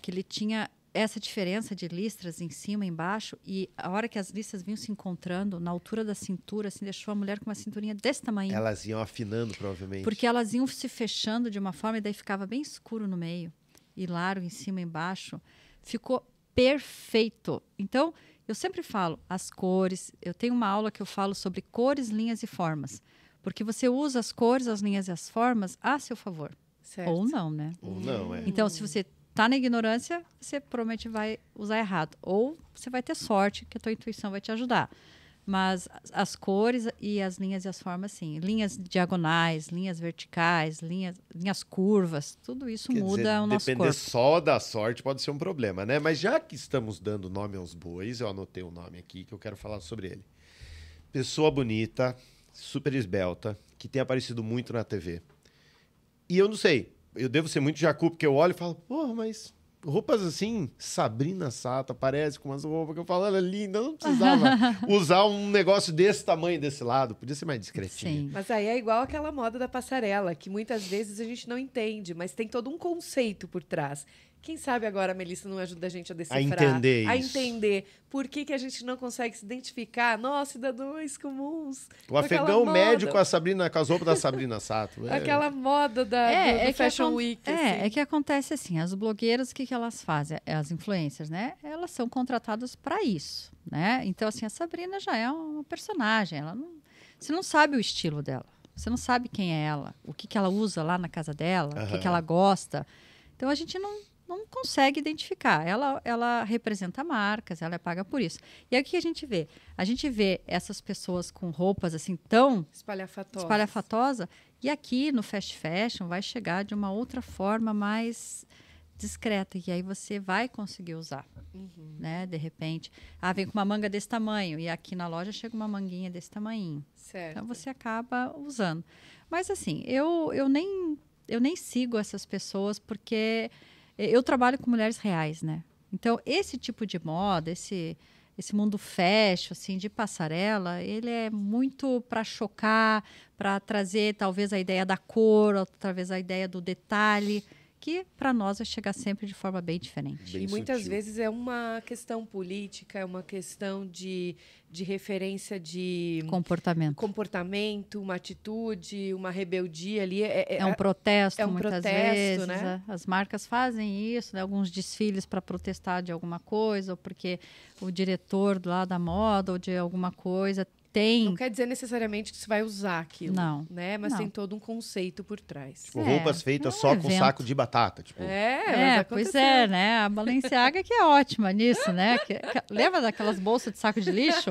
que ele tinha essa diferença de listras em cima e embaixo, e a hora que as listras vinham se encontrando, na altura da cintura, assim, deixou a mulher com uma cinturinha desse tamanho. Elas iam afinando, provavelmente. Porque elas iam se fechando de uma forma, e daí ficava bem escuro no meio, e largo em cima e embaixo. Ficou perfeito. Então, eu sempre falo as cores. Eu tenho uma aula que eu falo sobre cores, linhas e formas. Porque você usa as cores, as linhas e as formas a seu favor. Certo. Ou não, né? Ou não, é. Então, se você tá na ignorância, você promete vai usar errado. Ou você vai ter sorte, que a tua intuição vai te ajudar. Mas as cores e as linhas e as formas, sim. Linhas diagonais, linhas verticais, linhas, linhas curvas, tudo isso Quer muda dizer, o nosso depender corpo. Depender só da sorte pode ser um problema, né? Mas já que estamos dando nome aos bois, eu anotei o um nome aqui que eu quero falar sobre ele. Pessoa bonita, super esbelta, que tem aparecido muito na TV. E eu não sei, eu devo ser muito jacu, porque eu olho e falo, porra, mas roupas assim, Sabrina Sato aparece com umas roupas que eu falo, ela é linda, não precisava (laughs) usar um negócio desse tamanho, desse lado, podia ser mais discretinha. Sim. Mas aí é igual aquela moda da passarela, que muitas vezes a gente não entende, mas tem todo um conceito por trás. Quem sabe agora a Melissa não ajuda a gente a decifrar, a entender, a entender por que, que a gente não consegue se identificar, nós, cidadãos comuns. O afegão médio com a Sabrina, com as roupas da Sabrina Sato. É. Aquela moda da é, do, do é Fashion que, Week. É, assim. é que acontece assim, as blogueiras, o que, que elas fazem? É, as influencers, né? Elas são contratadas para isso, né? Então, assim, a Sabrina já é uma personagem, ela não, você não sabe o estilo dela. Você não sabe quem é ela, o que, que ela usa lá na casa dela, o que, que ela gosta. Então a gente não, não consegue identificar. Ela, ela representa marcas, ela é paga por isso. E aí o que a gente vê? A gente vê essas pessoas com roupas assim tão espalhafatosa. espalhafatosa e aqui no fast fashion vai chegar de uma outra forma mais discreta e aí você vai conseguir usar, uhum. né? De repente, ah, vem com uma manga desse tamanho e aqui na loja chega uma manguinha desse tamanho. Certo. Então você acaba usando. Mas assim, eu eu nem eu nem sigo essas pessoas porque é, eu trabalho com mulheres reais, né? Então, esse tipo de moda, esse, esse mundo fashion, assim, de passarela, ele é muito para chocar, para trazer talvez a ideia da cor, talvez a ideia do detalhe que para nós vai chegar sempre de forma bem diferente. Bem e muitas sutil. vezes é uma questão política, é uma questão de, de referência de comportamento. comportamento, uma atitude, uma rebeldia ali. É, é, é um é protesto, é um muitas protesto, vezes. Né? É. As marcas fazem isso, né? alguns desfiles para protestar de alguma coisa, ou porque o diretor lá da moda ou de alguma coisa tem. Não quer dizer necessariamente que você vai usar aquilo. Não. Né? Mas não. tem todo um conceito por trás. Tipo, é, roupas feitas é só com saco de batata. Tipo. É, é pois é, né? A Balenciaga que é ótima nisso, né? Que, que, lembra daquelas bolsas de saco de lixo?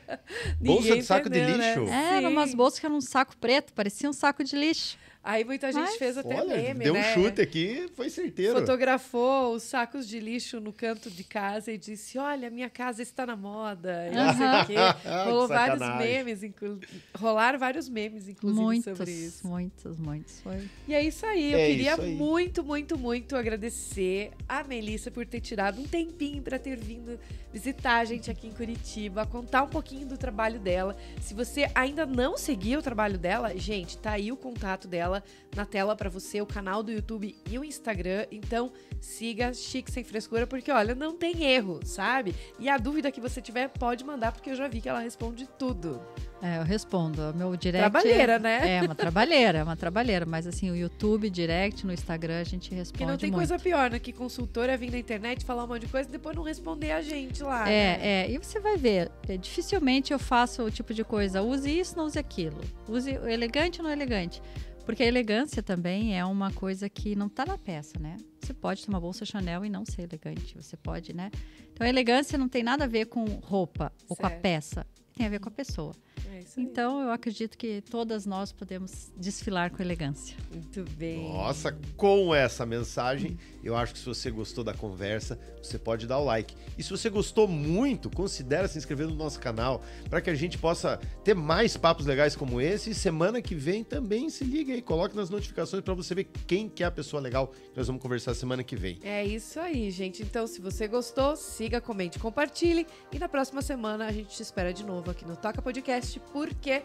(laughs) Bolsa de saco entendeu, de né? lixo? Né? É, eram umas bolsas que eram um saco preto, parecia um saco de lixo. Aí muita gente Mas, fez até olha, meme, deu né? um chute aqui, foi certeiro. Fotografou os sacos de lixo no canto de casa e disse: Olha, minha casa está na moda. E não sei o quê. (laughs) Rolou vários memes, inclu... rolaram vários memes, inclusive, muitos, sobre isso. Muitos, muitos, foi. E é isso aí. Eu é queria aí. muito, muito, muito agradecer a Melissa por ter tirado um tempinho para ter vindo visitar a gente aqui em Curitiba, contar um pouquinho do trabalho dela. Se você ainda não seguia o trabalho dela, gente, tá aí o contato dela tela, na tela para você, o canal do YouTube e o Instagram. Então, siga Chique Sem Frescura, porque olha, não tem erro, sabe? E a dúvida que você tiver, pode mandar, porque eu já vi que ela responde tudo. É, eu respondo. Meu direct. É trabalheira, é, né? É, uma trabalheira, é uma trabalheira. Mas assim, o YouTube, direct, no Instagram, a gente responde. Que não tem muito. coisa pior, né? Que consultora vir na internet falar um monte de coisa e depois não responder a gente lá. É, né? é. E você vai ver. É, dificilmente eu faço o tipo de coisa. Use isso, não use aquilo. Use elegante ou não elegante. Porque a elegância também é uma coisa que não está na peça, né? Você pode ter uma bolsa Chanel e não ser elegante, você pode, né? Então a elegância não tem nada a ver com roupa ou certo. com a peça, tem a ver com a pessoa. É aí. Então, eu acredito que todas nós podemos desfilar com elegância. Muito bem. Nossa, com essa mensagem, eu acho que se você gostou da conversa, você pode dar o like. E se você gostou muito, considere se inscrever no nosso canal para que a gente possa ter mais papos legais como esse. E semana que vem também se liga aí, coloque nas notificações para você ver quem que é a pessoa legal que nós vamos conversar semana que vem. É isso aí, gente. Então, se você gostou, siga, comente, compartilhe e na próxima semana a gente te espera de novo aqui no Toca Podcast podcast, porque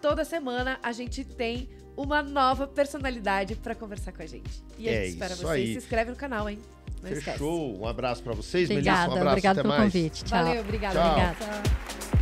toda semana a gente tem uma nova personalidade para conversar com a gente. E a é gente é espera vocês. Aí. Se inscreve no canal, hein? Não Fechou. Esquece. Um abraço para vocês, obrigada, Melissa. Um abraço, pelo mais. convite. Tchau. Valeu, obrigada. Tchau. obrigada. Tchau.